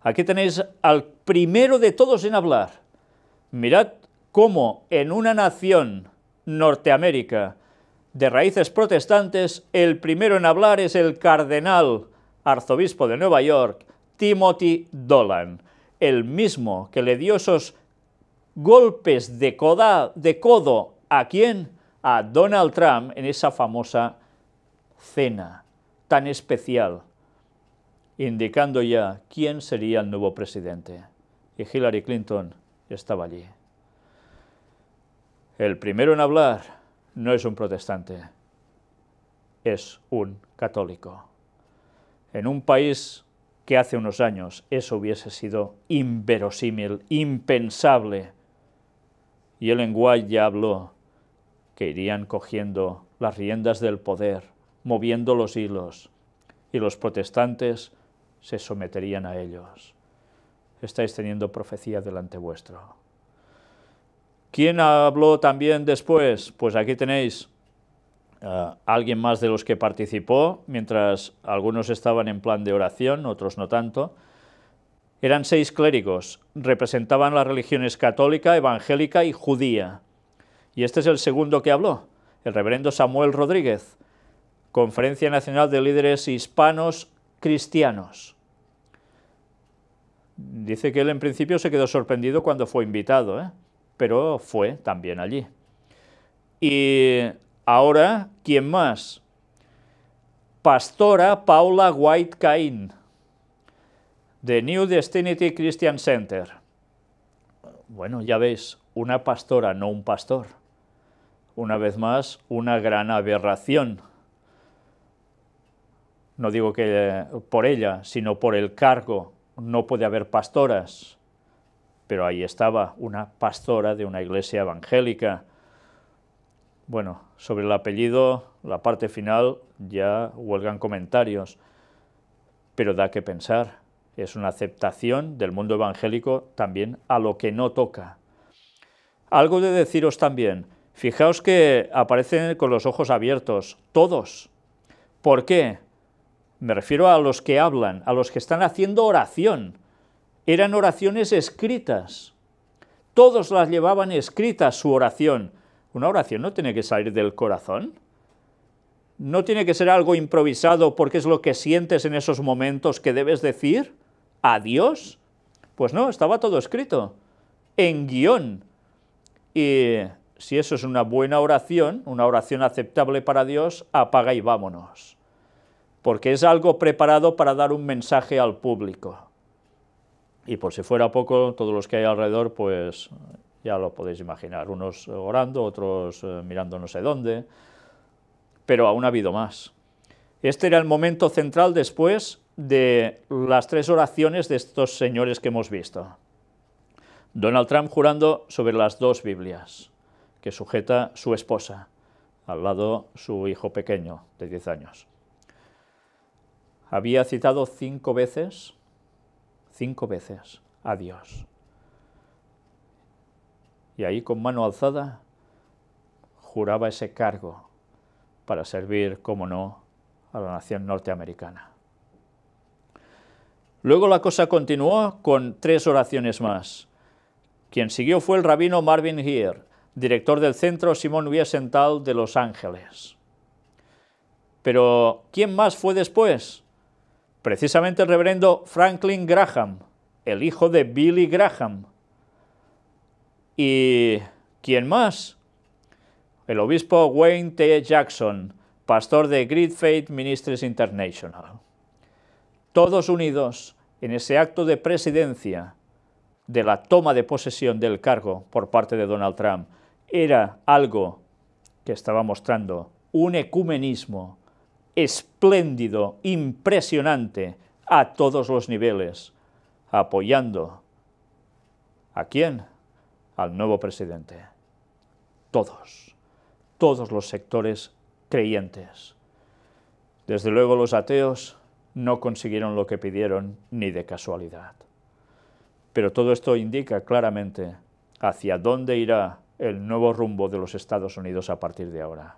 Aquí tenéis al primero de todos en hablar. Mirad cómo en una nación, Norteamérica, de raíces protestantes, el primero en hablar es el cardenal arzobispo de Nueva York, Timothy Dolan, el mismo que le dio esos golpes de, codo a quien a Donald Trump en esa famosa cena tan especial, indicando ya quién sería el nuevo presidente. Y Hillary Clinton estaba allí. El primero en hablar no es un protestante, es un católico. En un país que hace unos años eso hubiese sido inverosímil, impensable, y el lenguaje ya habló que irían cogiendo las riendas del poder, moviendo los hilos, y los protestantes se someterían a ellos. Estáis teniendo profecía delante vuestro. ¿Quién habló también después? Pues aquí tenéis a eh, alguien más de los que participó, mientras algunos estaban en plan de oración, otros no tanto. Eran seis clérigos, representaban las religiones católica, evangélica y judía. Y este es el segundo que habló, el reverendo Samuel Rodríguez, Conferencia Nacional de Líderes Hispanos Cristianos. Dice que él en principio se quedó sorprendido cuando fue invitado, ¿eh? pero fue también allí. Y ahora, ¿quién más? Pastora Paula White Cain, de New Destiny Christian Center. Bueno, ya veis, una pastora, no un pastor una vez más, una gran aberración. No digo que por ella, sino por el cargo. No puede haber pastoras, pero ahí estaba una pastora de una iglesia evangélica. Bueno, sobre el apellido, la parte final, ya huelgan comentarios, pero da que pensar. Es una aceptación del mundo evangélico también a lo que no toca. Algo de deciros también, Fijaos que aparecen con los ojos abiertos, todos. ¿Por qué? Me refiero a los que hablan, a los que están haciendo oración. Eran oraciones escritas. Todos las llevaban escritas su oración. Una oración no tiene que salir del corazón. No tiene que ser algo improvisado porque es lo que sientes en esos momentos que debes decir a Dios. Pues no, estaba todo escrito, en guión. Y si eso es una buena oración, una oración aceptable para Dios, apaga y vámonos. Porque es algo preparado para dar un mensaje al público. Y por si fuera poco, todos los que hay alrededor, pues ya lo podéis imaginar, unos orando, otros eh, mirando no sé dónde, pero aún ha habido más. Este era el momento central después de las tres oraciones de estos señores que hemos visto. Donald Trump jurando sobre las dos Biblias que sujeta su esposa, al lado su hijo pequeño de 10 años. Había citado cinco veces, cinco veces, a Dios. Y ahí con mano alzada juraba ese cargo para servir, como no, a la nación norteamericana. Luego la cosa continuó con tres oraciones más. Quien siguió fue el rabino Marvin Heer, director del centro Simón Wiesenthal de Los Ángeles. Pero, ¿quién más fue después? Precisamente el reverendo Franklin Graham, el hijo de Billy Graham. ¿Y quién más? El obispo Wayne T. Jackson, pastor de Great Faith Ministries International. Todos unidos en ese acto de presidencia de la toma de posesión del cargo por parte de Donald Trump era algo que estaba mostrando un ecumenismo espléndido, impresionante, a todos los niveles, apoyando a quién? Al nuevo presidente. Todos, todos los sectores creyentes. Desde luego los ateos no consiguieron lo que pidieron ni de casualidad. Pero todo esto indica claramente hacia dónde irá el nuevo rumbo de los Estados Unidos a partir de ahora.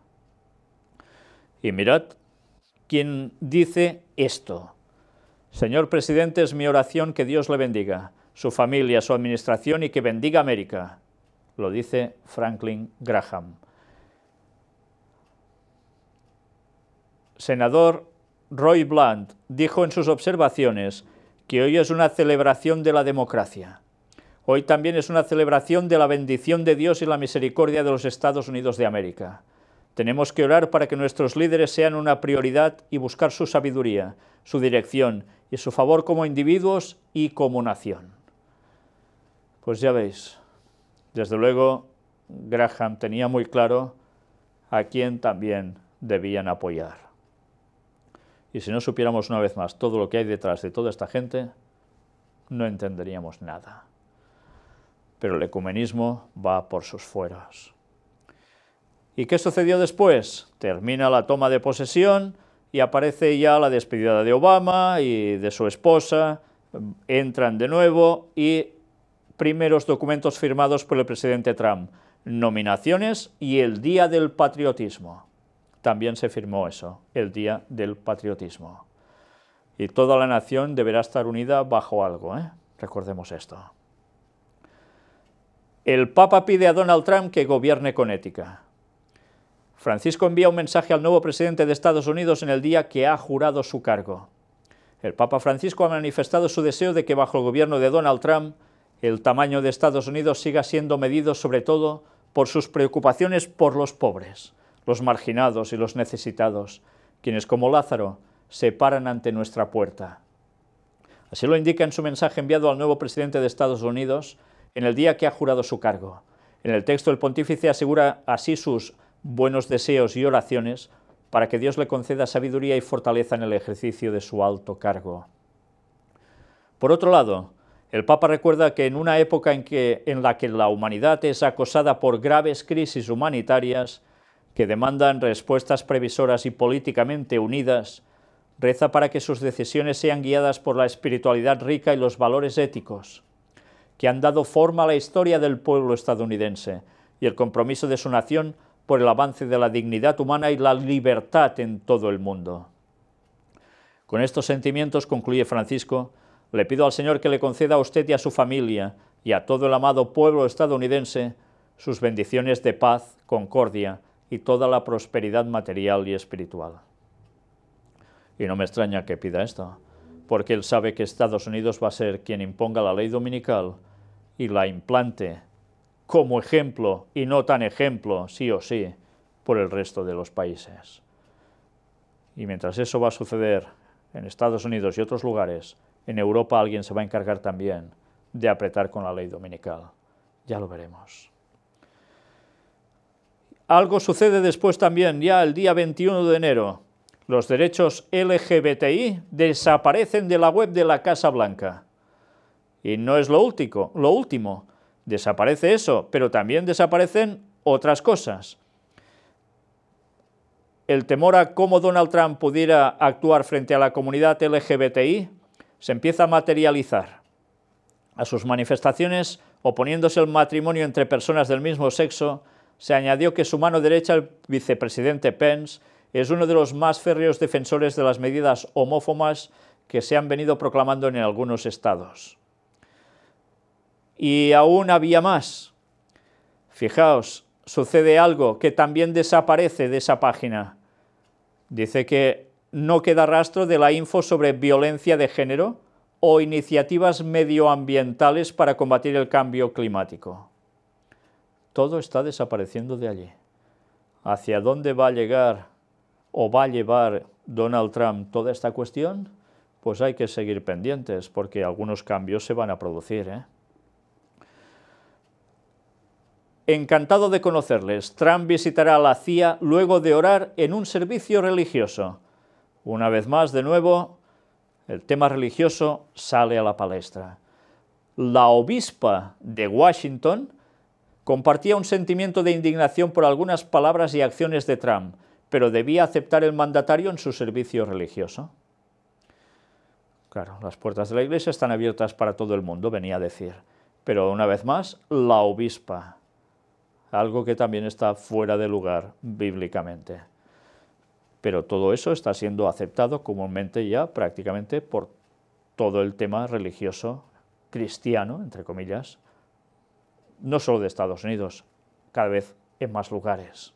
Y mirad, quien dice esto, Señor presidente, es mi oración que Dios le bendiga, su familia, su administración y que bendiga América. Lo dice Franklin Graham. Senador Roy Blunt dijo en sus observaciones que hoy es una celebración de la democracia. Hoy también es una celebración de la bendición de Dios y la misericordia de los Estados Unidos de América. Tenemos que orar para que nuestros líderes sean una prioridad y buscar su sabiduría, su dirección y su favor como individuos y como nación. Pues ya veis, desde luego Graham tenía muy claro a quién también debían apoyar. Y si no supiéramos una vez más todo lo que hay detrás de toda esta gente, no entenderíamos nada pero el ecumenismo va por sus fueros. ¿Y qué sucedió después? Termina la toma de posesión y aparece ya la despedida de Obama y de su esposa, entran de nuevo y primeros documentos firmados por el presidente Trump, nominaciones y el Día del Patriotismo. También se firmó eso, el Día del Patriotismo. Y toda la nación deberá estar unida bajo algo, ¿eh? recordemos esto. El Papa pide a Donald Trump que gobierne con ética. Francisco envía un mensaje al nuevo presidente de Estados Unidos en el día que ha jurado su cargo. El Papa Francisco ha manifestado su deseo de que bajo el gobierno de Donald Trump el tamaño de Estados Unidos siga siendo medido sobre todo por sus preocupaciones por los pobres, los marginados y los necesitados, quienes como Lázaro se paran ante nuestra puerta. Así lo indica en su mensaje enviado al nuevo presidente de Estados Unidos, en el día que ha jurado su cargo. En el texto el pontífice asegura así sus buenos deseos y oraciones para que Dios le conceda sabiduría y fortaleza en el ejercicio de su alto cargo. Por otro lado, el Papa recuerda que en una época en, la que la humanidad es acosada por graves crisis humanitarias que demandan respuestas previsoras y políticamente unidas, reza para que sus decisiones sean guiadas por la espiritualidad rica y los valores éticos, que han dado forma a la historia del pueblo estadounidense y el compromiso de su nación por el avance de la dignidad humana y la libertad en todo el mundo. Con estos sentimientos, concluye Francisco, le pido al Señor que le conceda a usted y a su familia y a todo el amado pueblo estadounidense sus bendiciones de paz, concordia y toda la prosperidad material y espiritual. Y no me extraña que pida esto, porque él sabe que Estados Unidos va a ser quien imponga la ley dominical y la implante como ejemplo y no tan ejemplo, sí o sí, por el resto de los países. Y mientras eso va a suceder en Estados Unidos y otros lugares, en Europa alguien se va a encargar también de apretar con la ley dominical. Ya lo veremos. Algo sucede después también, ya el día 21 de enero. Los derechos LGBTI desaparecen de la web de la Casa Blanca. Y no es lo último, lo último. Desaparece eso, pero también desaparecen otras cosas. El temor a cómo Donald Trump pudiera actuar frente a la comunidad LGBTI se empieza a materializar. A sus manifestaciones oponiéndose al matrimonio entre personas del mismo sexo, se añadió que su mano derecha, el vicepresidente Pence, es uno de los más férreos defensores de las medidas homófomas que se han venido proclamando en algunos estados y aún había más. Fijaos, sucede algo que también desaparece de esa página. Dice que no queda rastro de la info sobre violencia de género o iniciativas medioambientales para combatir el cambio climático. Todo está desapareciendo de allí. ¿Hacia dónde va a llegar o va a llevar Donald Trump toda esta cuestión? Pues hay que seguir pendientes porque algunos cambios se van a producir. ¿eh? Encantado de conocerles, Trump visitará la CIA luego de orar en un servicio religioso. Una vez más, de nuevo, el tema religioso sale a la palestra. La obispa de Washington compartía un sentimiento de indignación por algunas palabras y acciones de Trump, pero debía aceptar el mandatario en su servicio religioso. Claro, las puertas de la iglesia están abiertas para todo el mundo, venía a decir. Pero una vez más, la obispa algo que también está fuera de lugar bíblicamente. Pero todo eso está siendo aceptado comúnmente ya prácticamente por todo el tema religioso cristiano, entre comillas, no solo de Estados Unidos, cada vez en más lugares.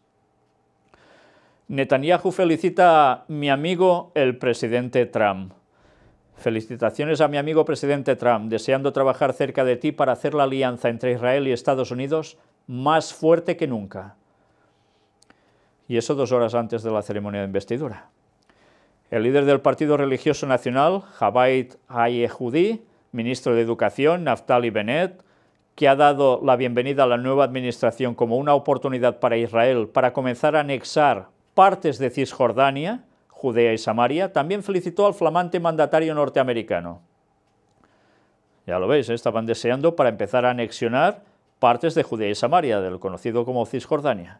Netanyahu felicita a mi amigo el presidente Trump. Felicitaciones a mi amigo presidente Trump, deseando trabajar cerca de ti para hacer la alianza entre Israel y Estados Unidos más fuerte que nunca. Y eso dos horas antes de la ceremonia de investidura. El líder del Partido Religioso Nacional, Jabait Ayehudi, ministro de Educación, Naftali Bennett, que ha dado la bienvenida a la nueva administración como una oportunidad para Israel para comenzar a anexar partes de Cisjordania, Judea y Samaria, también felicitó al flamante mandatario norteamericano. Ya lo veis, ¿eh? estaban deseando para empezar a anexionar partes de Judea y Samaria, del conocido como Cisjordania.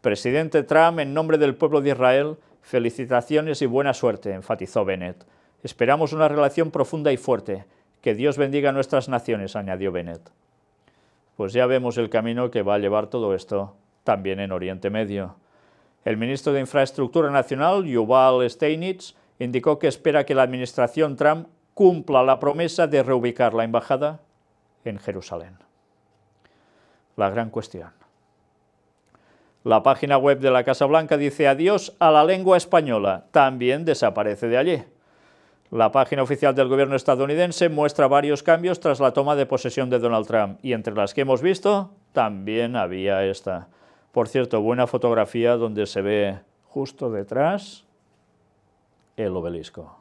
Presidente Trump, en nombre del pueblo de Israel, felicitaciones y buena suerte, enfatizó Bennett. Esperamos una relación profunda y fuerte. Que Dios bendiga a nuestras naciones, añadió Bennett. Pues ya vemos el camino que va a llevar todo esto, también en Oriente Medio. El ministro de Infraestructura Nacional, Yuval Steinitz, indicó que espera que la administración Trump cumpla la promesa de reubicar la embajada en Jerusalén la gran cuestión. La página web de la Casa Blanca dice adiós a la lengua española, también desaparece de allí. La página oficial del gobierno estadounidense muestra varios cambios tras la toma de posesión de Donald Trump, y entre las que hemos visto, también había esta. Por cierto, buena fotografía donde se ve justo detrás el obelisco.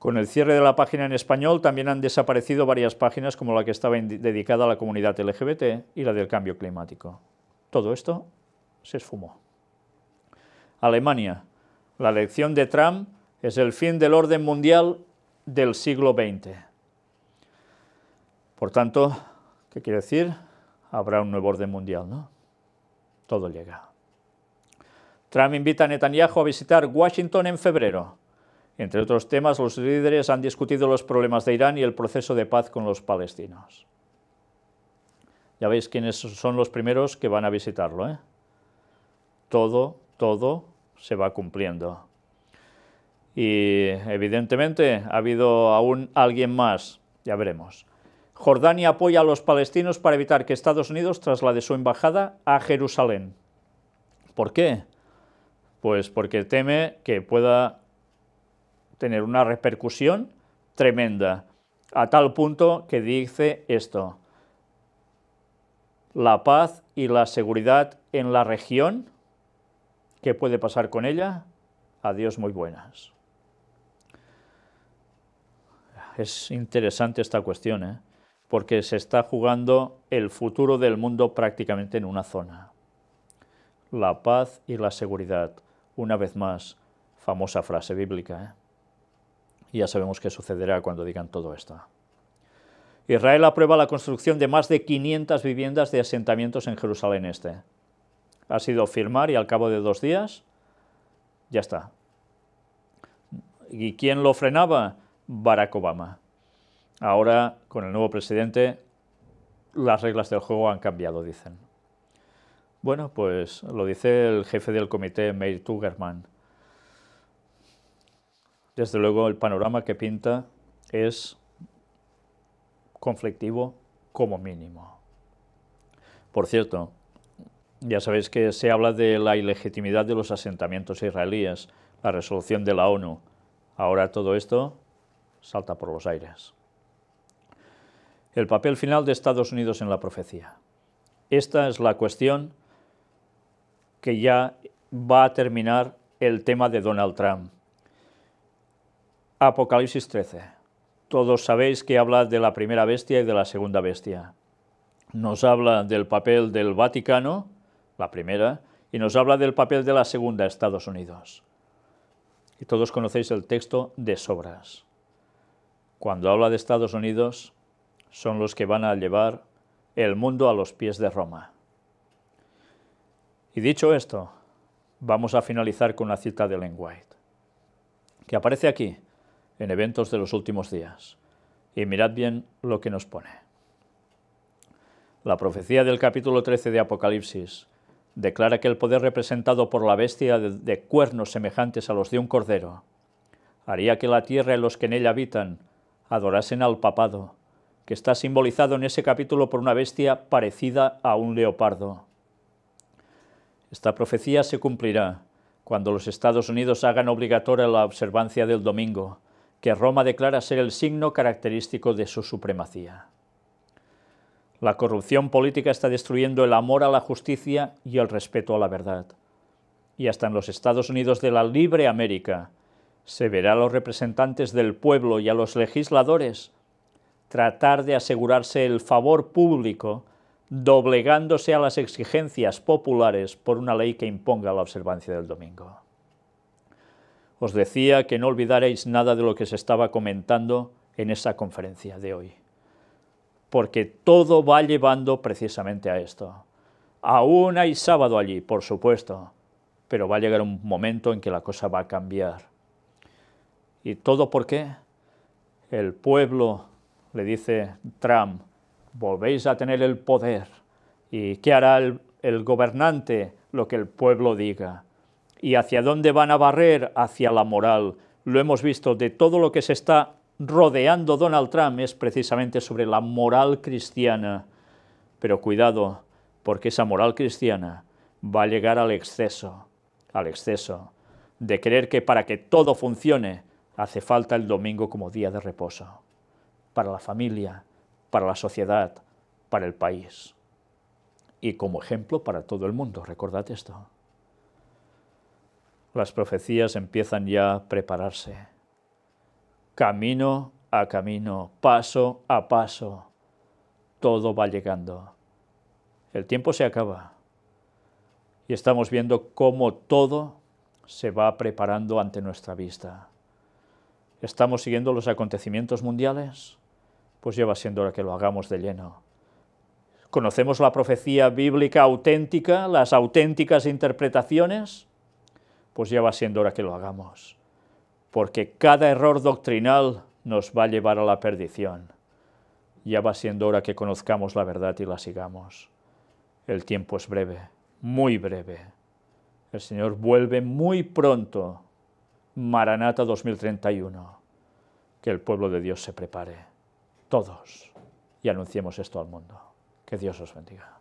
Con el cierre de la página en español también han desaparecido varias páginas como la que estaba dedicada a la comunidad LGBT y la del cambio climático. Todo esto se esfumó. Alemania. La elección de Trump es el fin del orden mundial del siglo XX. Por tanto, ¿qué quiere decir? Habrá un nuevo orden mundial, ¿no? Todo llega. Trump invita a Netanyahu a visitar Washington en febrero. Entre otros temas, los líderes han discutido los problemas de Irán y el proceso de paz con los palestinos. Ya veis quiénes son los primeros que van a visitarlo. ¿eh? Todo, todo se va cumpliendo. Y evidentemente ha habido aún alguien más, ya veremos. Jordania apoya a los palestinos para evitar que Estados Unidos traslade su embajada a Jerusalén. ¿Por qué? Pues porque teme que pueda tener una repercusión tremenda, a tal punto que dice esto, la paz y la seguridad en la región, ¿qué puede pasar con ella? Adiós muy buenas. Es interesante esta cuestión, ¿eh? porque se está jugando el futuro del mundo prácticamente en una zona. La paz y la seguridad, una vez más, famosa frase bíblica. ¿eh? Y ya sabemos qué sucederá cuando digan todo esto. Israel aprueba la construcción de más de 500 viviendas de asentamientos en Jerusalén Este. Ha sido firmar y al cabo de dos días, ya está. ¿Y quién lo frenaba? Barack Obama. Ahora, con el nuevo presidente, las reglas del juego han cambiado, dicen. Bueno, pues lo dice el jefe del comité, Meir Tugerman. Desde luego el panorama que pinta es conflictivo como mínimo. Por cierto, ya sabéis que se habla de la ilegitimidad de los asentamientos israelíes, la resolución de la ONU. Ahora todo esto salta por los aires. El papel final de Estados Unidos en la profecía. Esta es la cuestión que ya va a terminar el tema de Donald Trump. Apocalipsis 13. Todos sabéis que habla de la primera bestia y de la segunda bestia. Nos habla del papel del Vaticano, la primera, y nos habla del papel de la segunda, Estados Unidos. Y todos conocéis el texto de sobras. Cuando habla de Estados Unidos, son los que van a llevar el mundo a los pies de Roma. Y dicho esto, vamos a finalizar con la cita de Len White, que aparece aquí, en eventos de los últimos días. Y mirad bien lo que nos pone. La profecía del capítulo 13 de Apocalipsis declara que el poder representado por la bestia de, de cuernos semejantes a los de un cordero haría que la tierra y los que en ella habitan adorasen al papado, que está simbolizado en ese capítulo por una bestia parecida a un leopardo. Esta profecía se cumplirá cuando los Estados Unidos hagan obligatoria la observancia del domingo, que Roma declara ser el signo característico de su supremacía. La corrupción política está destruyendo el amor a la justicia y el respeto a la verdad. Y hasta en los Estados Unidos de la Libre América se verá a los representantes del pueblo y a los legisladores tratar de asegurarse el favor público doblegándose a las exigencias populares por una ley que imponga la observancia del domingo os decía que no olvidaréis nada de lo que se estaba comentando en esa conferencia de hoy, porque todo va llevando precisamente a esto. Aún hay sábado allí, por supuesto, pero va a llegar un momento en que la cosa va a cambiar. ¿Y todo por qué? El pueblo, le dice Trump, volvéis a tener el poder. ¿Y qué hará el gobernante? Lo que el pueblo diga y hacia dónde van a barrer, hacia la moral. Lo hemos visto de todo lo que se está rodeando Donald Trump es precisamente sobre la moral cristiana. Pero cuidado, porque esa moral cristiana va a llegar al exceso, al exceso de creer que para que todo funcione hace falta el domingo como día de reposo, para la familia, para la sociedad, para el país. Y como ejemplo para todo el mundo, recordad esto las profecías empiezan ya a prepararse. Camino a camino, paso a paso, todo va llegando. El tiempo se acaba y estamos viendo cómo todo se va preparando ante nuestra vista. ¿Estamos siguiendo los acontecimientos mundiales? Pues lleva siendo hora que lo hagamos de lleno. ¿Conocemos la profecía bíblica auténtica, las auténticas interpretaciones? pues ya va siendo hora que lo hagamos, porque cada error doctrinal nos va a llevar a la perdición. Ya va siendo hora que conozcamos la verdad y la sigamos. El tiempo es breve, muy breve. El Señor vuelve muy pronto. Maranata 2031. Que el pueblo de Dios se prepare, todos, y anunciemos esto al mundo. Que Dios os bendiga.